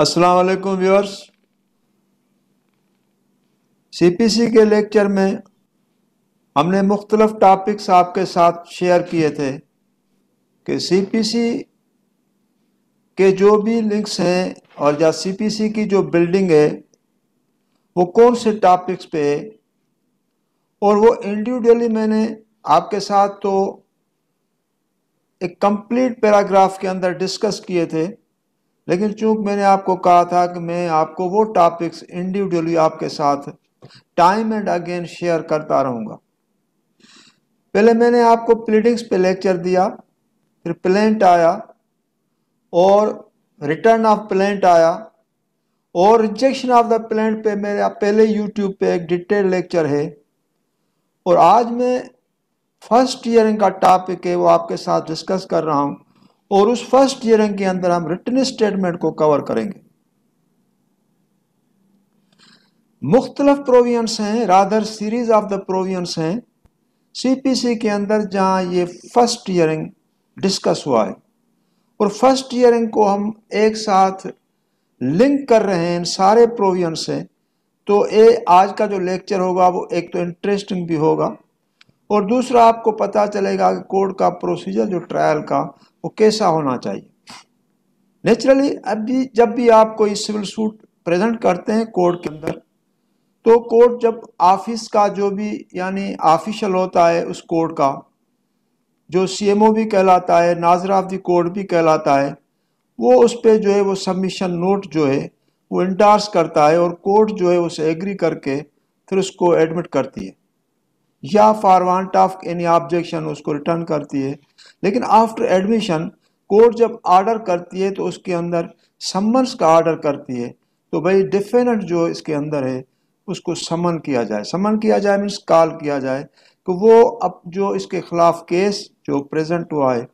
अस्सलाम वालेकुम viewers CPC के लेक्चर में हमने मुख्तलफ टॉपिक्स आपके साथ शेयर किए थे कि सीपीसी के जो भी लिंक्स हैं और या सीपीसी की जो बिल्डिंग है वो कौन से टॉपिक्स पे है और वो इंडिविजुअली मैंने आपके साथ तो एक कंप्लीट पैराग्राफ के अंदर डिस्कस किए थे लेकिन चूंकि मैंने आपको कहा था कि मैं आपको वो टॉपिक्स इंडिविजुअली आपके साथ टाइम एंड अगेन शेयर करता रहूंगा पहले मैंने आपको प्लीडिंग्स पे लेक्चर दिया फिर प्लेंट आया और रिटर्न ऑफ प्लेंट आया और रिजेक्शन ऑफ द प्लेंट पे मेरे पहले यूट्यूब पे एक डिटेल लेक्चर है और आज मैं फर्स्ट ईयरिंग का टॉपिक है वो आपके साथ डिस्कस कर रहा हूँ और उस फर्स्ट ईयरिंग के अंदर हम रिटर्न स्टेटमेंट को कवर करेंगे मुख्तलफ प्रोवियंस हैं rather series of the provisions हैं सीपीसी के अंदर जहां ये फर्स्ट ईयरिंग डिस्कस हुआ है और फर्स्ट ईयरिंग को हम एक साथ लिंक कर रहे हैं इन सारे प्रोवियन से तो ये आज का जो लेक्चर होगा वो एक तो इंटरेस्टिंग भी होगा और दूसरा आपको पता चलेगा कि कोर्ट का प्रोसीजर जो ट्रायल का वो कैसा होना चाहिए नेचुरली अब भी जब भी आप कोई सिविल सूट प्रेजेंट करते हैं कोर्ट के अंदर तो कोर्ट जब ऑफिस का जो भी यानी ऑफिशियल होता है उस कोर्ट का जो सीएमओ भी कहलाता है नाजर ऑफ द कोर्ट भी कहलाता है वो उस पर जो है वो सबमिशन नोट जो है वो इंडार्स करता है और कोर्ट जो है उसे एग्री करके फिर उसको एडमिट करती है या फारवांट ऑफ एनी ऑब्जेक्शन उसको रिटर्न करती है लेकिन आफ्टर एडमिशन कोर्ट जब ऑर्डर करती है तो उसके अंदर समन्स का आर्डर करती है तो भाई डिफेनेट जो इसके अंदर है उसको समन किया जाए समन किया जाए मीन्स कॉल किया जाए कि तो वो अब जो इसके खिलाफ केस जो प्रेजेंट हुआ है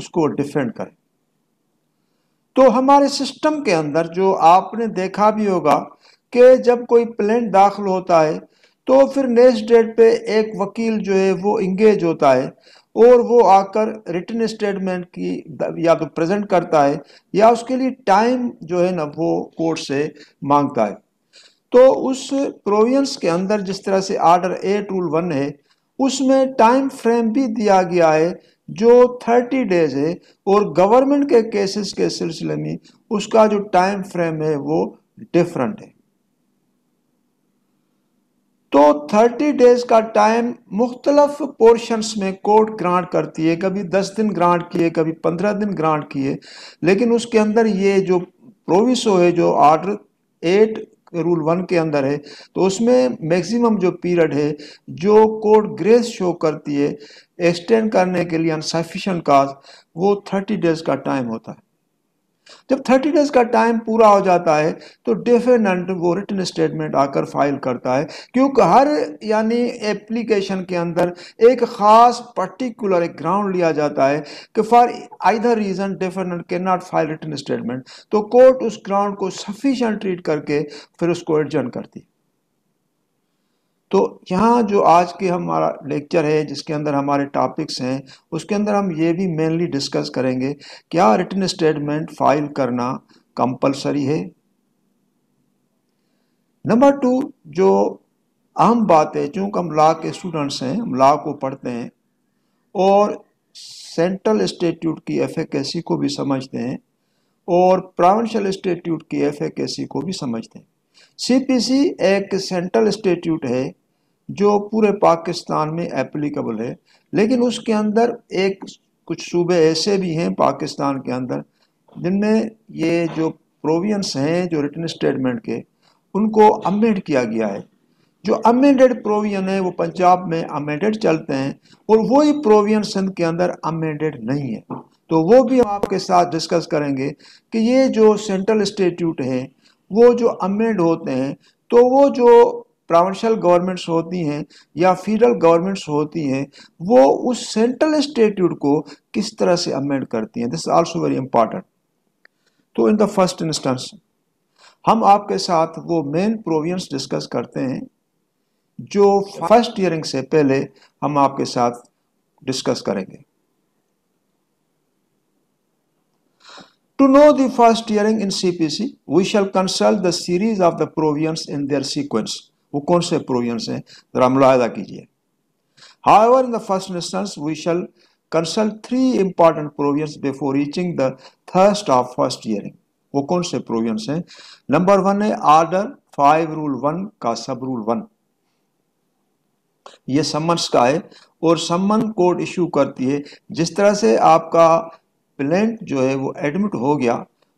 उसको डिफेंड करे तो हमारे सिस्टम के अंदर जो आपने देखा भी होगा कि जब कोई प्लेन दाखिल होता है तो फिर नेक्स्ट डेट पे एक वकील जो है वो इंगेज होता है और वो आकर रिटर्न स्टेटमेंट की या तो प्रेजेंट करता है या उसके लिए टाइम जो है ना वो कोर्ट से मांगता है तो उस प्रोविंस के अंदर जिस तरह से आर्डर ए टूल वन है उसमें टाइम फ्रेम भी दिया गया है जो 30 डेज है और गवर्नमेंट के केसेस के सिलसिले में उसका जो टाइम फ्रेम है वो डिफरेंट है तो 30 डेज का टाइम मुख्तलफ पोर्शंस में कोर्ट ग्रांट करती है कभी 10 दिन ग्रांट किए कभी 15 दिन ग्रांट किए लेकिन उसके अंदर ये जो प्रोविसो है जो आर्डर एट रूल वन के अंदर है तो उसमें मैक्सिमम जो पीरियड है जो कोर्ट ग्रेस शो करती है एक्सटेंड करने के लिए अनसफिशेंट काज वो 30 डेज का टाइम होता है जब थर्टी डेज का टाइम पूरा हो जाता है तो डेफिनेट वो रिटर्न स्टेटमेंट आकर फाइल करता है क्योंकि हर यानी एप्लीकेशन के अंदर एक ख़ास पर्टिकुलर एक ग्राउंड लिया जाता है कि for either reason definite cannot file return statement तो कोर्ट उस ग्राउंड को सफिशेंट ट्रीट करके फिर उसको एडजन करती है तो यहाँ जो आज के हमारा लेक्चर है जिसके अंदर हमारे टॉपिक्स हैं उसके अंदर हम ये भी मेनली डिस्कस करेंगे क्या रिटर्न स्टेटमेंट फाइल करना कंपलसरी है नंबर टू जो अहम बात है चूँकि हम लॉ के स्टूडेंट्स हैं हम लॉ को पढ़ते हैं और सेंट्रल इंस्टीट्यूट की एफ को भी समझते हैं और प्रोविंशियल इंस्टीट्यूट की एफ को भी समझते हैं सीपीसी एक सेंट्रल इंस्टीट्यूट है जो पूरे पाकिस्तान में एप्लीकेबल है लेकिन उसके अंदर एक कुछ सूबे ऐसे भी हैं पाकिस्तान के अंदर जिनमें ये जो प्रोविंस हैं जो रिटर्न स्टेटमेंट के उनको अमेंड किया गया है जो अमेंडेड प्रोविजन है वो पंजाब में अमेंडेड चलते हैं और वही प्रोविजन सिंध के अंदर अमेंडेड नहीं है तो वो भी हम आपके साथ डिस्कस करेंगे कि ये जो सेंट्रल इंस्टीट्यूट है वो जो अमेंड होते हैं तो वो जो प्रोविंशल गवर्नमेंट्स होती हैं या फेडरल गवर्नमेंट्स होती हैं वो उस सेंट्रल स्टेट्यूट को किस तरह से अमेंड करती हैं दिस आल्सो वेरी इंपॉर्टेंट तो इन द फर्स्ट इंस्टेंस हम आपके साथ वो मेन प्रोविंस डिस्कस करते हैं जो फर्स्ट हियरिंग से पहले हम आपके साथ डिस्कस करेंगे To know the first hearing in CPC, we shall consult the series of the provisions in their sequence. वो कौन से प्रोविजंस हैं जरा मुलाहदा कीजिए however in the first instance we shall consult three important provisions before reaching the thrust of first hearing वो कौन से प्रोविजंस हैं नंबर वन है आर्डर फाइव रूल वन का सब रूल वन ये सम्मन्स का है और सम्मन कोड इशू करती है जिस तरह से आपका प्लेंट जो है वो एडमिट हो गया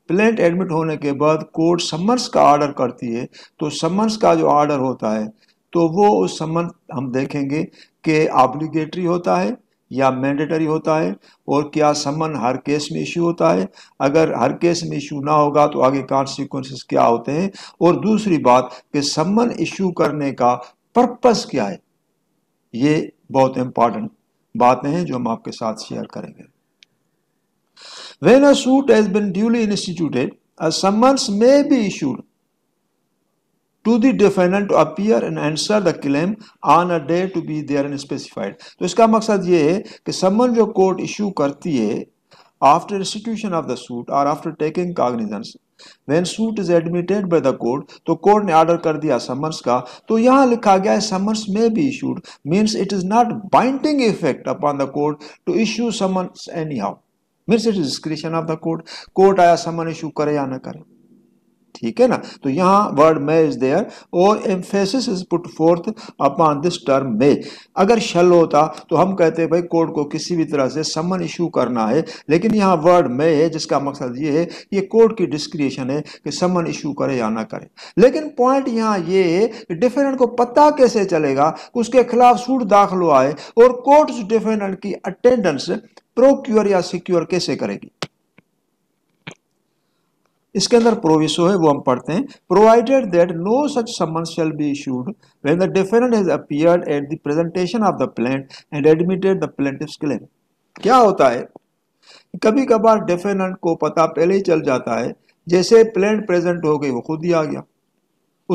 प्लेंट एडमिट होने के बाद कोर्ट सम्मर्स का आर्डर करती है तो समर्स का जो आर्डर होता है तो वो उस समन हम देखेंगे कि ऑब्लिगेटरी होता है या मैंडेटरी होता है और क्या सम्मन हर केस में इशू होता है अगर हर केस में इशू ना होगा तो आगे कॉन्सिक्वेंसेस क्या होते हैं और दूसरी बात कि सम्मन इशू करने का पर्पस क्या है ये बहुत इंपॉर्टेंट बातें हैं जो हम आपके साथ शेयर करेंगे When a suit has been duly instituted, a summons may be issued to the defendant to appear and answer the claim on a day to be there and specified. तो इसका मकसद ये है कि सम्मन जो कोर्ट इशू करती है after institution of the suit और after taking cognizance when suit is admitted by the court तो कोर्ट ने ऑर्डर कर दिया समन्स का तो यहाँ लिखा गया है समन्स में be issued means it is not binding effect upon the court to issue summons anyhow मेरे से discretion of the court court आया समन इशू करे या ना करे ठीक है ना तो यहाँ वर्ड मे इज देयर और emphasis is put forth upon this term may अगर शल होता तो हम कहते हैं भाई कोर्ट को किसी भी तरह से समन इशू करना है लेकिन यहाँ वर्ड मे है जिसका मकसद ये है कि कोर्ट की डिस्क्रिएशन है कि समन इशू करे या ना करे लेकिन पॉइंट यहाँ ये है कि डिफेंडेंट को पता कैसे चलेगा उसके खिलाफ सूट दाखिल हुआ है और कोर्ट डिफेंडेंट की अटेंडेंस प्रोक्योर या सिक्योर कैसे करेगी इसके अंदर प्रोविशो है वो हम पढ़ते हैं provided that no such summons shall be issued when the defendant has appeared at the presentation of the plaint and admitted the plaintiff's claim क्या होता है कभी कभार डिफेंडेंट को पता पहले ही चल जाता है जैसे प्लेंट प्रेजेंट हो गई वो खुद ही आ गया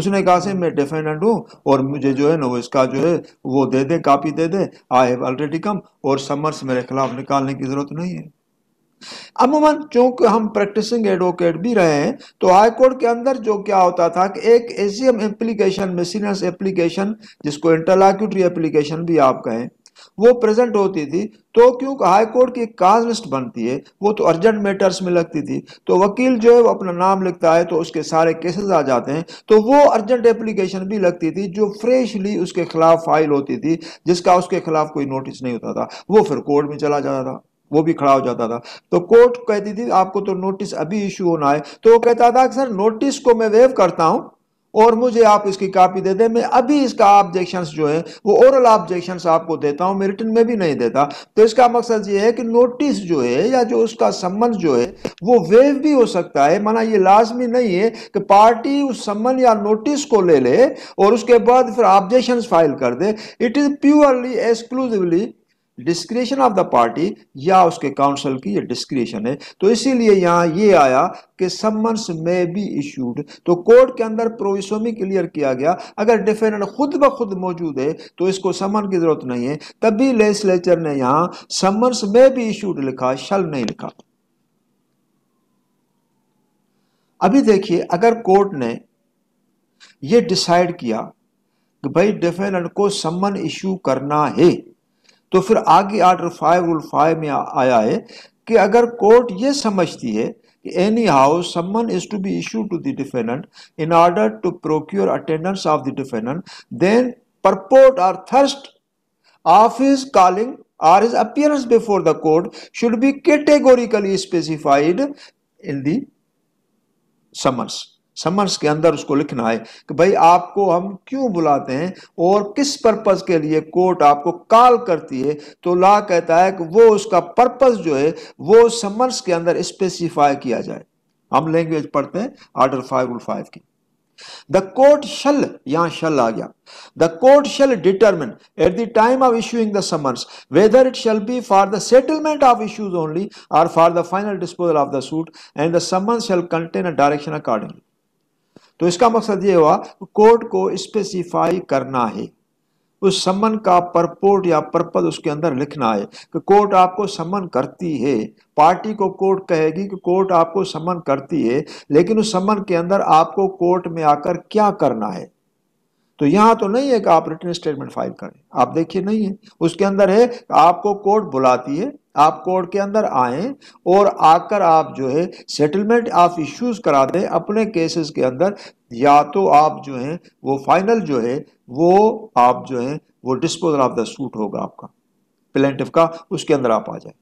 उसने कहा से मैं डिफेंडेंट हूँ और मुझे जो है ना वो इसका जो है वो दे दे कापी दे दे आई हैव ऑलरेडी कम और समर्स मेरे खिलाफ निकालने की जरूरत नहीं है अमूमन चूंकि हम प्रैक्टिसिंग एडवोकेट भी रहे हैं तो हाई कोर्ट के अंदर जो क्या होता था कि एक एसीएम एप्लीकेशन मिसिनस एप्लीकेशन जिसको इंटरलाक्यूटरी एप्लीकेशन भी आप कहें वो प्रेजेंट होती थी तो क्योंकि हाई कोर्ट की काज लिस्ट बनती है वो तो अर्जेंट मैटर्स में लगती थी तो वकील जो है वो अपना नाम लिखता है तो उसके सारे केसेस आ जाते हैं तो वो अर्जेंट एप्लीकेशन भी लगती थी जो फ्रेशली उसके खिलाफ फाइल होती थी जिसका उसके खिलाफ कोई नोटिस नहीं होता था वो फिर कोर्ट में चला जाता था वो भी खड़ा हो जाता था तो कोर्ट कहती थी आपको तो नोटिस अभी इशू होना है तो वो कहता था कि सर नोटिस को मैं वेव करता हूँ और मुझे आप इसकी कापी दे दें मैं अभी इसका ऑब्जेक्शंस जो है वो ओरल ऑब्जेक्शंस आपको देता हूँ मैं रिटर्न में भी नहीं देता तो इसका मकसद ये है कि नोटिस जो है या जो उसका सम्मन जो है वो वेव भी हो सकता है माना ये लाजमी नहीं है कि पार्टी उस सम्मन या नोटिस को ले ले और उसके बाद फिर ऑब्जेक्शन फाइल कर दे it is purely exclusively discretion of the party या उसके काउंसिल की ये डिस्क्रिशन है तो इसीलिए यहां ये आया कि सम्मंस में भी इशूड तो कोर्ट के अंदर प्रोविसोमी क्लियर किया गया अगर डिफेंडेंट खुद ब खुद मौजूद है तो इसको सम्मन की जरूरत नहीं है तब भी लेजिस्लेचर ने यहां सम्मंस में भी इशूड लिखा शल नहीं लिखा अभी देखिए अगर कोर्ट ने यह डिसाइड किया कि भाई डिफेंडेंट को सम्मन इशू करना है तो फिर आगे आर्डर फाइव रूल फाइव में आया है कि अगर कोर्ट ये समझती है कि anyhow summon is to be issue to the defendant in order to procure attendance of the defendant then purport or thrust of his calling or his appearance before the court should be categorically specified in the summons summons के अंदर उसको लिखना है कि भाई आपको हम क्यों बुलाते हैं और किस पर्पज़ के लिए कोर्ट आपको कॉल करती है तो ला कहता है कि वो उसका पर्पज़ जो है वो समर्स के अंदर स्पेसिफाई किया जाए हम लैंग्वेज पढ़ते हैं आर्डर फाइव रूल फाइव की द कोर्ट शल यहां शल आ गया the court shall determine at the time of issuing the summons whether it shall be for the settlement of issues only और for the final disposal of the suit and the summons shall contain a direction accordingly तो इसका मकसद ये हुआ court को specify करना है उस सम्मन का परपोर्ट या परपद उसके अंदर लिखना है कि कोर्ट आपको सम्मन करती है पार्टी को कोर्ट कहेगी कि कोर्ट आपको सम्मन करती है लेकिन उस सम्मन के अंदर आपको कोर्ट में आकर क्या करना है तो यहां तो नहीं है कि आप रिटर्न स्टेटमेंट फाइल करें आप देखिए नहीं है उसके अंदर है आपको कोर्ट बुलाती है आप कोर्ट के अंदर आए और आकर आप जो है सेटलमेंट ऑफ इश्यूज करा दें अपने केसेस के अंदर या तो आप जो है वो फाइनल जो है वो आप जो है वो डिस्पोजल ऑफ द सूट होगा आपका प्लेंटिव का उसके अंदर आप आ जाए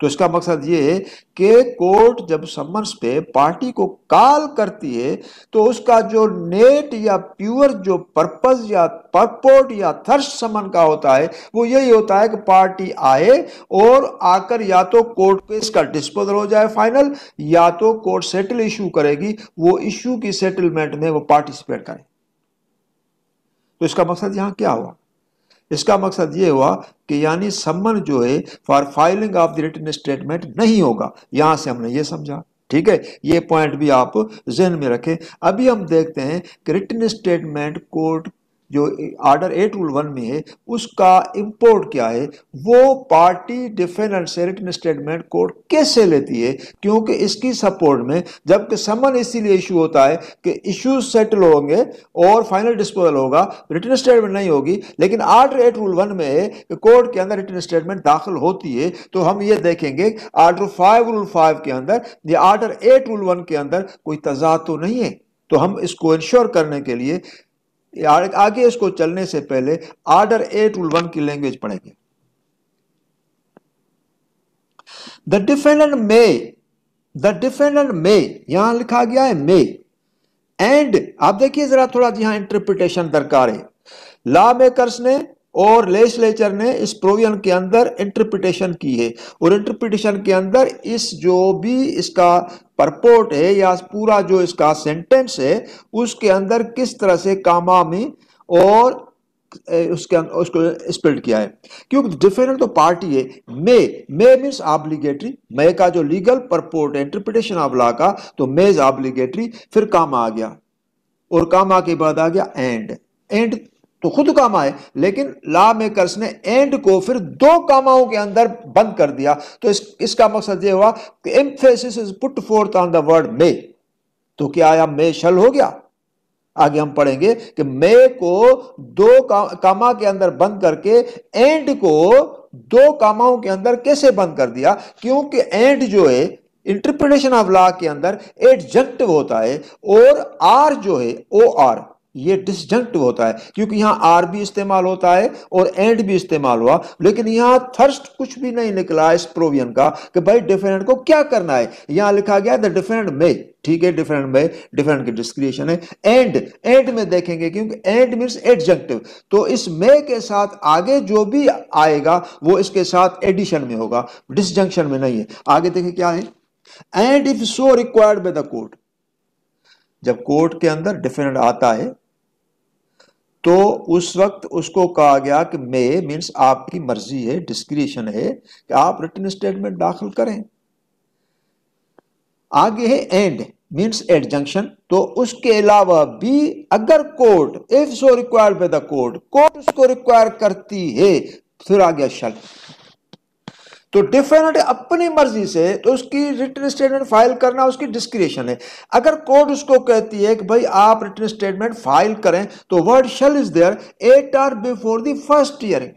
तो इसका मकसद ये है कि कोर्ट जब समन्स पे पार्टी को कॉल करती है तो उसका जो नेट या प्योर जो पर्पज या परपोर्ट या थर्स समन का होता है वो यही होता है कि पार्टी आए और आकर या तो कोर्ट पे इसका डिस्पोजल हो जाए फाइनल या तो कोर्ट सेटल इशू करेगी वो इशू की सेटलमेंट में वो पार्टिसिपेट करे तो इसका मकसद यहां क्या हुआ इसका मकसद ये हुआ कि यानी सम्मन जो है for filing of the return statement नहीं होगा यहाँ से हमने ये समझा ठीक है ये पॉइंट भी आप जहन में रखें अभी हम देखते हैं कि रिटर्न स्टेटमेंट कोर्ट जो आर्डर एट रूल वन में है उसका इम्पोर्ट क्या है वो party defend return statement court कैसे लेती है क्योंकि इसकी सपोर्ट में जबकि समन इसीलिए इशू होता है कि इशू सेटल होंगे और फाइनल डिस्पोजल होगा रिटर्न स्टेटमेंट नहीं होगी लेकिन आर्डर एट रूल वन में है कोर्ट के अंदर रिटर्न स्टेटमेंट दाखिल होती है तो हम ये देखेंगे आर्डर फाइव रूल फाइव के अंदर या आर्डर एट रूल वन के अंदर कोई तजा तो नहीं है तो हम इसको इंश्योर करने के लिए आगे इसको चलने से पहले आर्डर ए टूल वन की लैंग्वेज पढ़ेंगे the defendant may the defendant may यहां लिखा गया है मे एंड आप देखिए जरा थोड़ा यहां इंटरप्रिटेशन दरकार है लॉ मेकर्स ने और लेजिस्लेचर ने इस प्रोविजन के अंदर इंटरप्रिटेशन की है और इंटरप्रिटेशन के अंदर इस जो भी इसका परपोर्ट है या पूरा जो इसका सेंटेंस है उसके अंदर किस तरह से कामा में और उसके उसको स्पिल्ड किया है क्योंकि डिफरेंट तो पार्टी है मे मे मीन्स ऑब्लिगेटरी मे का जो लीगल परपोर्ट है इंटरप्रिटेशन ऑफ लॉ का तो मे इज ऑब्लिगेटरी फिर कामा आ गया और कामा के बाद आ गया एंड एंड तो खुद काम आए लेकिन ला मेकर्स ने एंड को फिर दो कामाओं के अंदर बंद कर दिया तो इस, इसका मकसद यह हुआ कि emphasis is put forth on the word may तो क्या आया मे शल हो गया आगे हम पढ़ेंगे कि मे को दो का, कामा के अंदर बंद करके एंड को दो कामाओं के अंदर कैसे बंद कर दिया क्योंकि एंड जो है इंटरप्रिटेशन ऑफ लॉ के अंदर एडजेक्टिव होता है और आर जो है ओ आर ये डिसजंक्टिव होता है क्योंकि यहां आर भी इस्तेमाल होता है और एंड भी इस्तेमाल हुआ लेकिन यहां थर्स्ट कुछ भी नहीं निकला इस प्रोवियन का कि भाई डिफरेंट को क्या करना है यहां लिखा गया द डिफरेंट में ठीक है डिफरेंट में डिफरेंट की डिस्क्रिएशन है एंड एंड में देखेंगे क्योंकि एंड मीन्स एडजंक्टिव तो इस मे के साथ आगे जो भी आएगा वो इसके साथ एडिशन में होगा डिसजंक्शन में नहीं है आगे देखें क्या है and if so required by the court जब कोर्ट के अंदर डिफेंडेंट आता है तो उस वक्त उसको कहा गया कि मे मीन्स आपकी मर्जी है डिस्क्रिशन है कि आप रिटर्न स्टेटमेंट दाखिल करें आगे है एंड मीन्स एडजंक्शन तो उसके अलावा भी अगर court if so required by the court court उसको रिक्वायर करती है फिर आ गया शल तो डिफेनेट अपनी मर्जी से तो उसकी रिटर्न स्टेटमेंट फाइल करना उसकी डिस्क्रिएशन है अगर कोर्ट उसको कहती है कि भाई आप रिटर्न स्टेटमेंट फाइल करें तो word shall is there at or before the first ईयर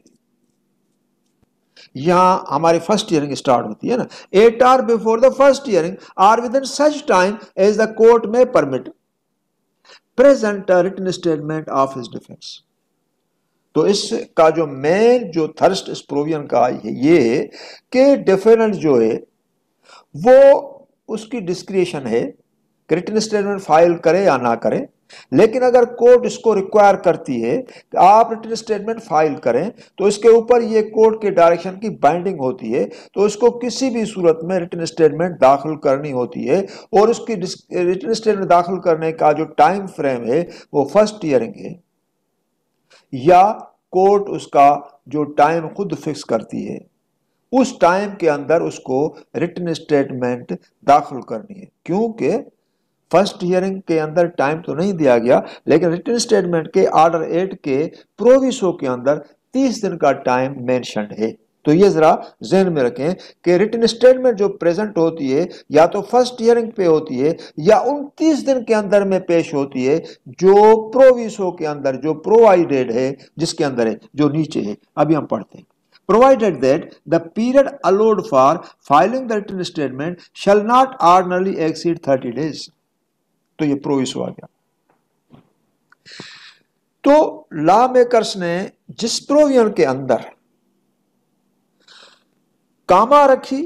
यहां हमारी फर्स्ट ईयरिंग स्टार्ट होती है ना at or before the first hearing or within such time as the court may permit present return statement of his defence तो इसका जो main जो थर्स्ट इस प्रोवियन का है ये कि डेफिनेंट जो है वो उसकी डिस्क्रिएशन है रिटर्न स्टेटमेंट फाइल करे या ना करे लेकिन अगर कोर्ट इसको रिक्वायर करती है कि तो आप रिटर्न स्टेटमेंट फाइल करें तो इसके ऊपर ये कोर्ट के डायरेक्शन की बाइंडिंग होती है तो इसको किसी भी सूरत में रिटर्न स्टेटमेंट दाखिल करनी होती है और उसकी रिटर्न स्टेटमेंट दाखिल करने का जो टाइम फ्रेम है वो फर्स्ट ईयरिंग है या कोर्ट उसका जो टाइम खुद फिक्स करती है उस टाइम के अंदर उसको रिटर्न स्टेटमेंट दाखिल करनी है क्योंकि फर्स्ट हियरिंग के अंदर टाइम तो नहीं दिया गया लेकिन रिटर्न स्टेटमेंट के आर्डर एट के प्रोविसो के अंदर 30 दिन का टाइम मैंशन है तो ये ज़रा जहन में रखें कि रिटर्न स्टेटमेंट जो प्रेजेंट होती है या तो फर्स्ट हियरिंग पे होती है या उनतीस दिन के अंदर में पेश होती है जो प्रोविसो के अंदर जो प्रोवाइडेड है जिसके अंदर है जो नीचे है अभी हम पढ़ते हैं provided that the period allowed for filing the written statement shall not ordinarily exceed 30 days तो ये प्रोविस आ गया तो लॉ मेकर्स ने जिस प्रोविजन के अंदर कामा रखी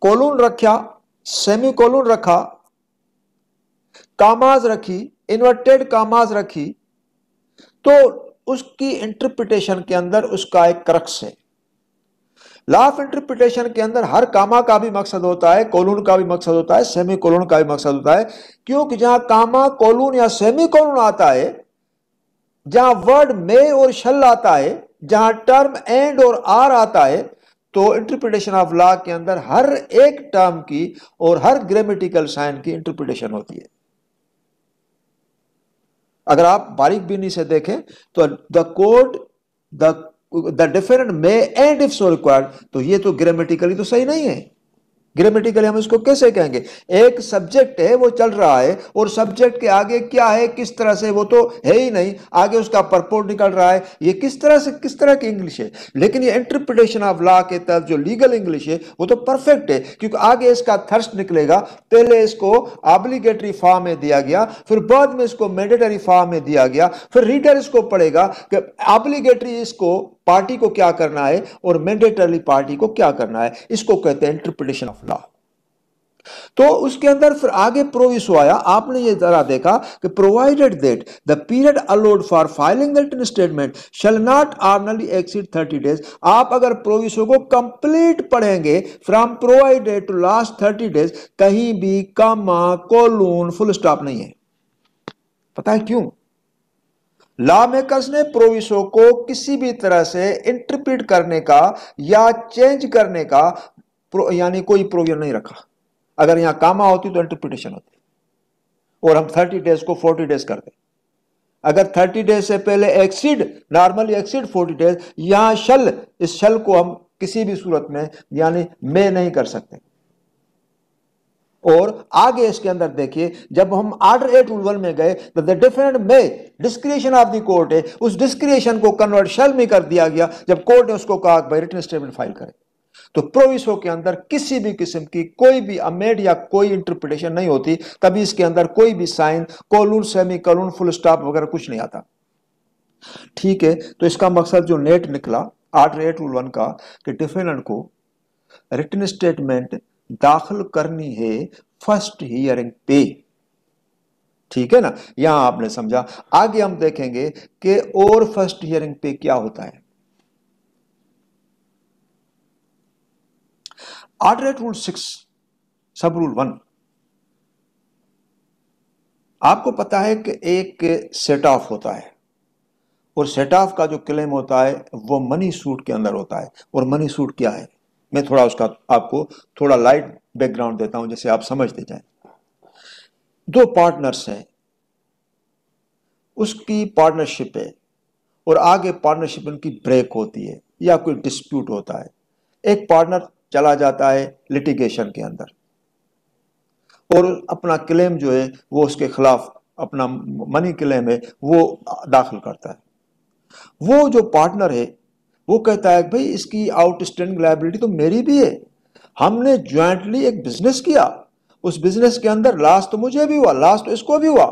कोलून रखा सेमी कोलून रखा कामाज रखी इन्वर्टेड कामाज रखी तो उसकी इंटरप्रिटेशन के अंदर उसका एक क्रक्स है लाफ इंटरप्रिटेशन के अंदर हर कामा का भी मकसद होता है कोलून का भी मकसद होता है सेमी कोलून का भी मकसद होता है क्योंकि जहां कामा कोलून या सेमी कोलून आता है जहां वर्ड मे और शल आता है जहां टर्म एंड और आर आता है तो इंटरप्रिटेशन ऑफ लॉ के अंदर हर एक टर्म की और हर ग्रामेटिकल साइन की इंटरप्रिटेशन होती है अगर आप बारीक बीनी से देखें तो the code the defendant may and if so required तो ये तो ग्रामेटिकली तो सही नहीं है ग्रामेटिकली हम इसको कैसे कहेंगे एक सब्जेक्ट है वो चल रहा है और सब्जेक्ट के आगे क्या है किस तरह से वो तो है ही नहीं आगे उसका परपोर्ट निकल रहा है ये किस तरह से किस तरह की इंग्लिश है लेकिन ये इंटरप्रिटेशन ऑफ लॉ के तहत जो लीगल इंग्लिश है वो तो परफेक्ट है क्योंकि आगे इसका थर्स्ट निकलेगा पहले इसको ऑब्लिगेटरी फॉर्म में दिया गया फिर बाद में इसको मैंडेटरी फॉर्म में दिया गया फिर रीडर इसको पढ़ेगा कि ऑब्लीगेटरी इसको पार्टी को क्या करना है और मैंडेटरी पार्टी को क्या करना है इसको कहते हैं इंटरप्रिटेशन ऑफ लॉ तो उसके अंदर फिर आगे प्रोविस आया आपने ये जरा देखा कि provided that the period allowed for filing statement shall not ordinarily exceed thirty days आप अगर प्रोविसो को कंप्लीट पढ़ेंगे from provided to last thirty days कहीं भी कमा कोलून फुल स्टॉप नहीं है पता है क्यों लॉ मेकर्स ने प्रोविशो को किसी भी तरह से इंटरप्रिट करने का या चेंज करने का यानी कोई प्रोविजन नहीं रखा अगर यहां कामा होती तो इंटरप्रिटेशन होती और हम थर्टी डेज को फोर्टी डेज कर अगर 30 डेज से पहले एक्सीड नॉर्मली एक्सीड 40 डेज यहां शल इस शल को हम किसी भी सूरत में यानी मे नहीं कर सकते और आगे इसके अंदर देखिए जब हम आर्डर एट रूल में गए तो the defendant may discretion of the court है उस डिस्क्रिएशन को कन्वर्ट शेल में कर दिया गया जब कोर्ट ने उसको कहा भाई रिटर्न स्टेटमेंट फाइल करें तो प्रोविसो के अंदर किसी भी किस्म की कोई भी अमेड या कोई इंटरप्रिटेशन नहीं होती तभी इसके अंदर कोई भी sign colon semicolon full stop वगैरह कुछ नहीं आता ठीक है तो इसका मकसद जो नेट निकला आर्डर एट रूल वन का कि डिफेंडेंट को रिटर्न स्टेटमेंट दाखिल करनी है फर्स्ट हियरिंग पे ठीक है ना यहां आपने समझा आगे हम देखेंगे कि और फर्स्ट हियरिंग पे क्या होता है order eight rule six sub rule one आपको पता है कि एक सेट ऑफ होता है और सेट ऑफ का जो क्लेम होता है वो मनी सूट के अंदर होता है और मनी सूट क्या है मैं थोड़ा उसका आपको थोड़ा लाइट बैकग्राउंड देता हूं जैसे आप समझते जाए दो पार्टनर्स हैं उसकी पार्टनरशिप है और आगे पार्टनरशिप उनकी ब्रेक होती है या कोई डिस्प्यूट होता है एक पार्टनर चला जाता है लिटिगेशन के अंदर और अपना क्लेम जो है वो उसके खिलाफ अपना मनी क्लेम है वो दाखिल करता है वो जो पार्टनर है वो कहता है भाई इसकी आउटस्टैंडिंग लाइबिलिटी तो मेरी भी है हमने ज्वाइंटली एक बिजनेस किया उस बिजनेस के अंदर लास्ट तो मुझे भी हुआ लास्ट तो इसको भी हुआ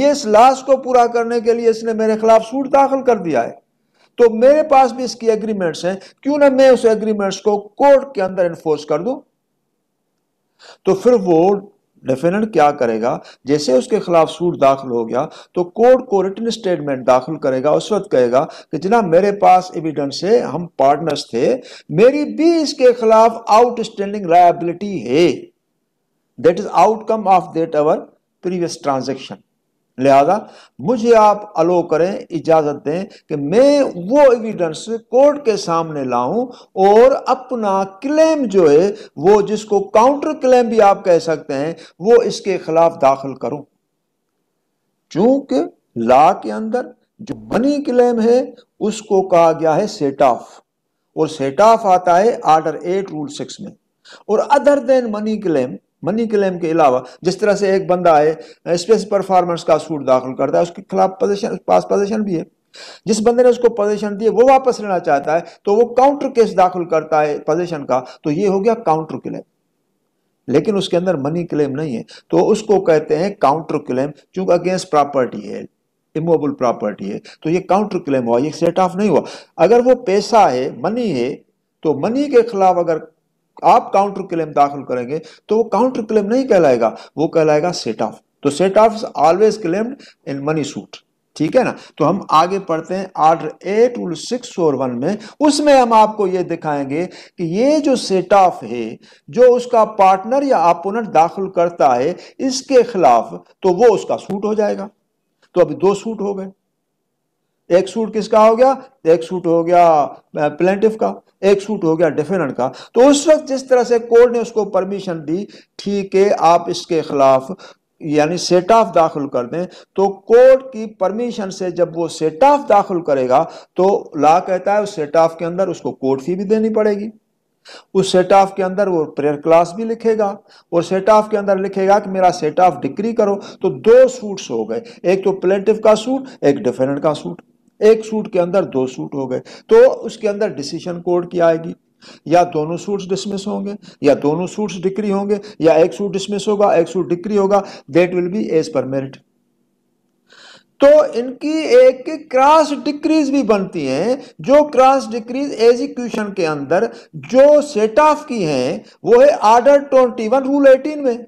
ये इस लास्ट को पूरा करने के लिए इसने मेरे खिलाफ सूट दाखिल कर दिया है तो मेरे पास भी इसकी एग्रीमेंट्स हैं क्यों ना मैं उस एग्रीमेंट्स को कोर्ट के अंदर इन्फोर्स कर दूं तो फिर वो डेफिनेंट क्या करेगा जैसे उसके खिलाफ सूट दाखिल हो गया तो कोर्ट को रिटर्न स्टेटमेंट दाखिल करेगा उस वक्त कहेगा कि जना मेरे पास एविडेंस है हम पार्टनर्स थे मेरी भी इसके खिलाफ आउटस्टैंडिंग लाइबिलिटी है that is outcome of that our previous transaction लिहाजा मुझे आप अलो करें इजाज़त दें कि मैं वो एविडेंस कोर्ट के सामने लाऊं और अपना क्लेम जो है वो जिसको काउंटर क्लेम भी आप कह सकते हैं वो इसके खिलाफ दाखिल करूं चूंकि लॉ के अंदर जो मनी क्लेम है उसको कहा गया है सेट ऑफ और सेट ऑफ आता है आर्डर एट रूल सिक्स में और other than money claim money claim के अलावा जिस तरह से एक बंदा आए स्पेस परफॉर्मेंस का सूट दाखिल करता है उसके खिलाफ पोजिशन पास पोजिशन भी है जिस बंदे ने उसको पोजिशन दी वो वापस लेना चाहता है तो वो काउंटर केस दाखिल करता है पोजिशन का तो ये हो गया काउंटर क्लेम लेकिन उसके अंदर मनी क्लेम नहीं है तो उसको कहते हैं काउंटर क्लेम चूंकि अगेंस्ट प्रॉपर्टी है इमोबल प्रॉपर्टी है तो ये काउंटर क्लेम हुआ ये सेट ऑफ नहीं हुआ अगर वो पैसा है मनी है तो मनी के खिलाफ अगर आप काउंटर क्लेम दाखिल करेंगे तो वो काउंटर क्लेम नहीं कहलाएगा वो कहलाएगा सेट ऑफ तो set off always claimed in money suit ठीक है ना तो हम आगे पढ़ते हैं order eight six four one में उसमें हम आपको ये दिखाएंगे कि ये जो सेट ऑफ है जो उसका पार्टनर या अपोनेंट दाखिल करता है इसके खिलाफ तो वो उसका सूट हो जाएगा तो अभी दो सूट हो गए एक सूट किसका हो गया एक सूट हो गया प्लेंटिव का एक सूट हो गया डेफिनेट का तो उस वक्त जिस तरह से कोर्ट ने उसको परमिशन दी ठीक है आप इसके खिलाफ यानी सेट ऑफ दाखिल कर दें तो कोर्ट की परमिशन से जब वो सेट ऑफ दाखिल करेगा तो ला कहता है उस सेट ऑफ के अंदर उसको कोर्ट फी भी देनी पड़ेगी उस सेट ऑफ के अंदर वो प्रेयर क्लास भी लिखेगा और सेट ऑफ के अंदर लिखेगा कि मेरा सेट ऑफ डिक्री करो तो दो सूट्स हो गए एक तो प्लेटिव का सूट एक डिफेंडेंट का सूट एक सूट के अंदर दो सूट हो गए तो उसके अंदर डिसीजन कोड की आएगी या दोनों सूट्स डिसमिस होंगे या दोनों सूट्स डिक्री होंगे या एक सूट डिसमिस होगा एक सूट डिक्री होगा that will be as per merit तो इनकी एक क्रॉस डिक्रीज भी बनती हैं जो क्रॉस डिक्रीज एग्जीक्यूशन के अंदर जो सेट ऑफ की हैं वो है ऑर्डर 21 रूल 18 में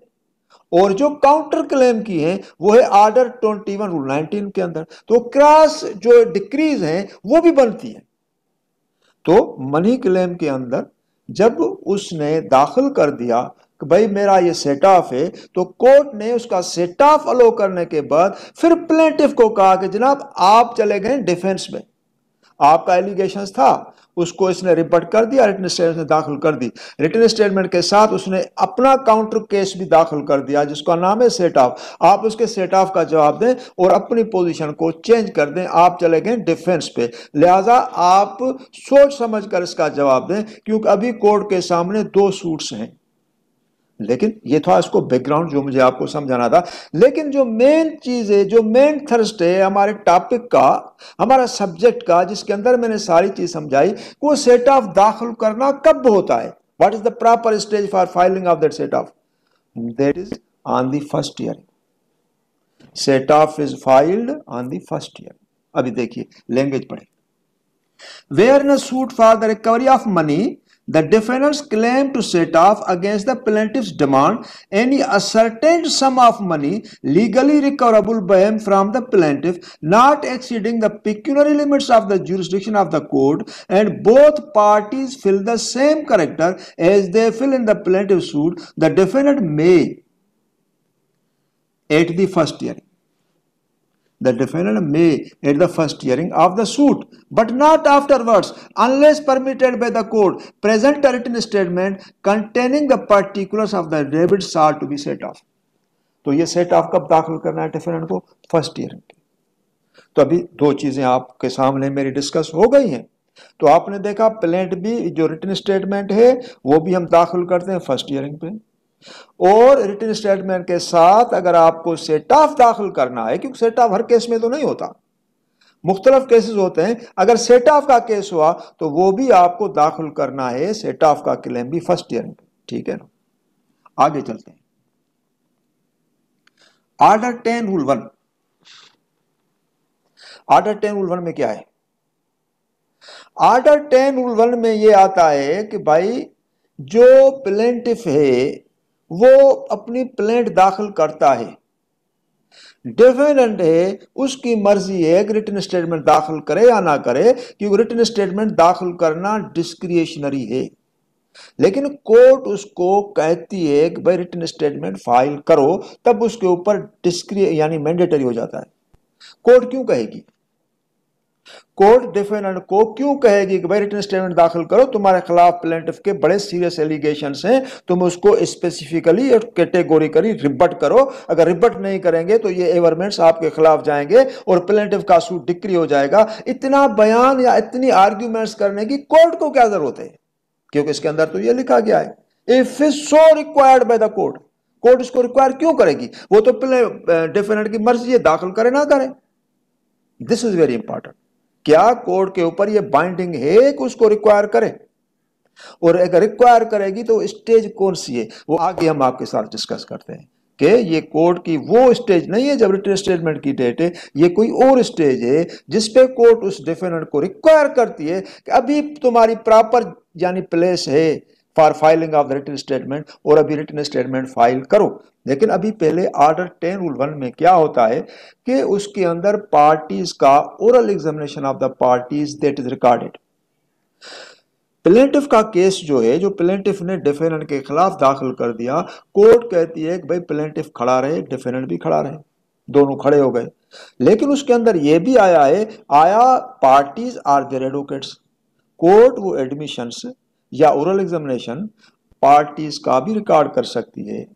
और जो काउंटर क्लेम की है वो है order twenty one rule nineteen के अंदर तो क्रॉस जो डिक्रीज है वो भी बनती है तो मनी क्लेम के अंदर जब उसने दाखिल कर दिया कि भाई मेरा ये सेट ऑफ है तो कोर्ट ने उसका सेट ऑफ अलो करने के बाद फिर प्लेटिव को कहा कि जनाब आप चले गए डिफेंस में आपका एलिगेशन था उसको इसने रिपोर्ट कर दिया रिटर्न स्टेटमेंट दाखिल कर दी रिटर्न स्टेटमेंट के साथ उसने अपना काउंटर केस भी दाखिल कर दिया जिसका नाम है सेट ऑफ आप उसके सेट ऑफ का जवाब दें और अपनी पोजीशन को चेंज कर दें आप चले गए डिफेंस पे लिहाजा आप सोच समझ कर इसका जवाब दें क्योंकि अभी कोर्ट के सामने दो सूट्स हैं लेकिन ये था इसको बैकग्राउंड जो मुझे आपको समझाना था लेकिन जो मेन चीज़ है जो मेन थर्स्ट है हमारे टॉपिक का हमारा सब्जेक्ट का जिसके अंदर मैंने सारी चीज़ समझाई वो सेट ऑफ दाखिल करना कब होता है what is the proper stage for filing of that set off that is on the first year set off is filed on the first year अभी देखिए लैंग्वेज पढ़े वेयर न suit for the recovery of money The defendants claim to set off against the plaintiff's demand any ascertained sum of money legally recoverable by him from the plaintiff not exceeding the pecuniary limits of the jurisdiction of the court and both parties fill the same character as they fill in the plaintiff's suit, the defendant may at the first hearing The defendant may at the first hearing of the suit, but not afterwards, unless permitted by the court, present a written statement containing the particulars of the debit sought to be set off. तो ये set of कब दाखिल करना है defendant को first ईयर तो अभी दो चीज़ें आपके सामने मेरी डिस्कस हो गई हैं तो आपने देखा प्लेट भी जो रिटर्न स्टेटमेंट है वो भी हम दाखिल करते हैं फर्स्ट ईयरिंग पे और रिटर्न स्टेटमेंट के साथ अगर आपको सेट ऑफ दाखिल करना है क्योंकि सेट ऑफ हर केस में तो नहीं होता मुख्तलफ केसेस होते हैं अगर सेट ऑफ का केस हुआ तो वो भी आपको दाखिल करना है सेट ऑफ का क्लेम भी फर्स्ट ईयर में ठीक है ना आगे चलते हैं order ten rule one order ten rule one में क्या है आर्डर टेन रूल वन में ये आता है कि भाई जो प्लेंटिफ है वो अपनी प्लेट दाखिल करता है डिफेंडेंट है उसकी मर्जी है कि रिटर्न स्टेटमेंट दाखिल करे या ना करे क्योंकि रिटर्न स्टेटमेंट दाखिल करना डिस्क्रिएशनरी है लेकिन कोर्ट उसको कहती है कि भाई रिटर्न स्टेटमेंट फाइल करो तब उसके ऊपर डिस्क्रिय यानी मैंडेटरी हो जाता है कोर्ट क्यों कहेगी कोर्ट डिफेंडेंट को क्यों कहेगी कि भाई रिटर्न स्टेटमेंट दाखिल करो तुम्हारे खिलाफ प्लेटिफ के बड़े सीरियस एलिगेशन हैं तुम उसको स्पेसिफिकली और कैटेगोरिकली रिबट करो अगर रिबट नहीं करेंगे तो ये एवरमेंट्स आपके खिलाफ जाएंगे और प्लेटिफ का सूट डिक्री हो जाएगा इतना बयान या इतनी आर्ग्यूमेंट्स करने की कोर्ट को क्या जरूरत है क्योंकि इसके अंदर तो यह लिखा गया है if is so required by the court court इसको रिक्वायर क्यों करेगी वो तो डिफेंडेंट की मर्जी है दाखिल करे ना करे दिस इज वेरी इंपॉर्टेंट क्या कोर्ट के ऊपर ये बाइंडिंग है कि उसको रिक्वायर करे और अगर रिक्वायर करेगी तो स्टेज कौन सी है वो आगे हम आपके साथ डिस्कस करते हैं कि ये कोर्ट की वो स्टेज नहीं है जब रिटर्न स्टेटमेंट की डेट है ये कोई और स्टेज है जिस पे कोर्ट उस डिफेंडेंट को रिक्वायर करती है कि अभी तुम्हारी प्रॉपर यानी प्लेस है for filing of the return statement और अभी रिटर्न स्टेटमेंट फाइल करो लेकिन अभी पहले आर्डर टेन रूल वन में क्या होता है कि उसके अंदर पार्टीज का oral examination of the parties that is recorded plaintiff का केस जो है जो प्लेंटिफ ने डिफेनेंट के खिलाफ दाखिल कर दिया कोर्ट कहती है कि भाई प्लेंटिफ खड़ा रहे डिफेनेंट भी खड़ा रहे दोनों खड़े हो गए लेकिन उसके अंदर यह भी आया है आया parties or their advocates court वो एडमिशन या ओरल एग्जामिनेशन पार्टीज का भी रिकॉर्ड कर सकती है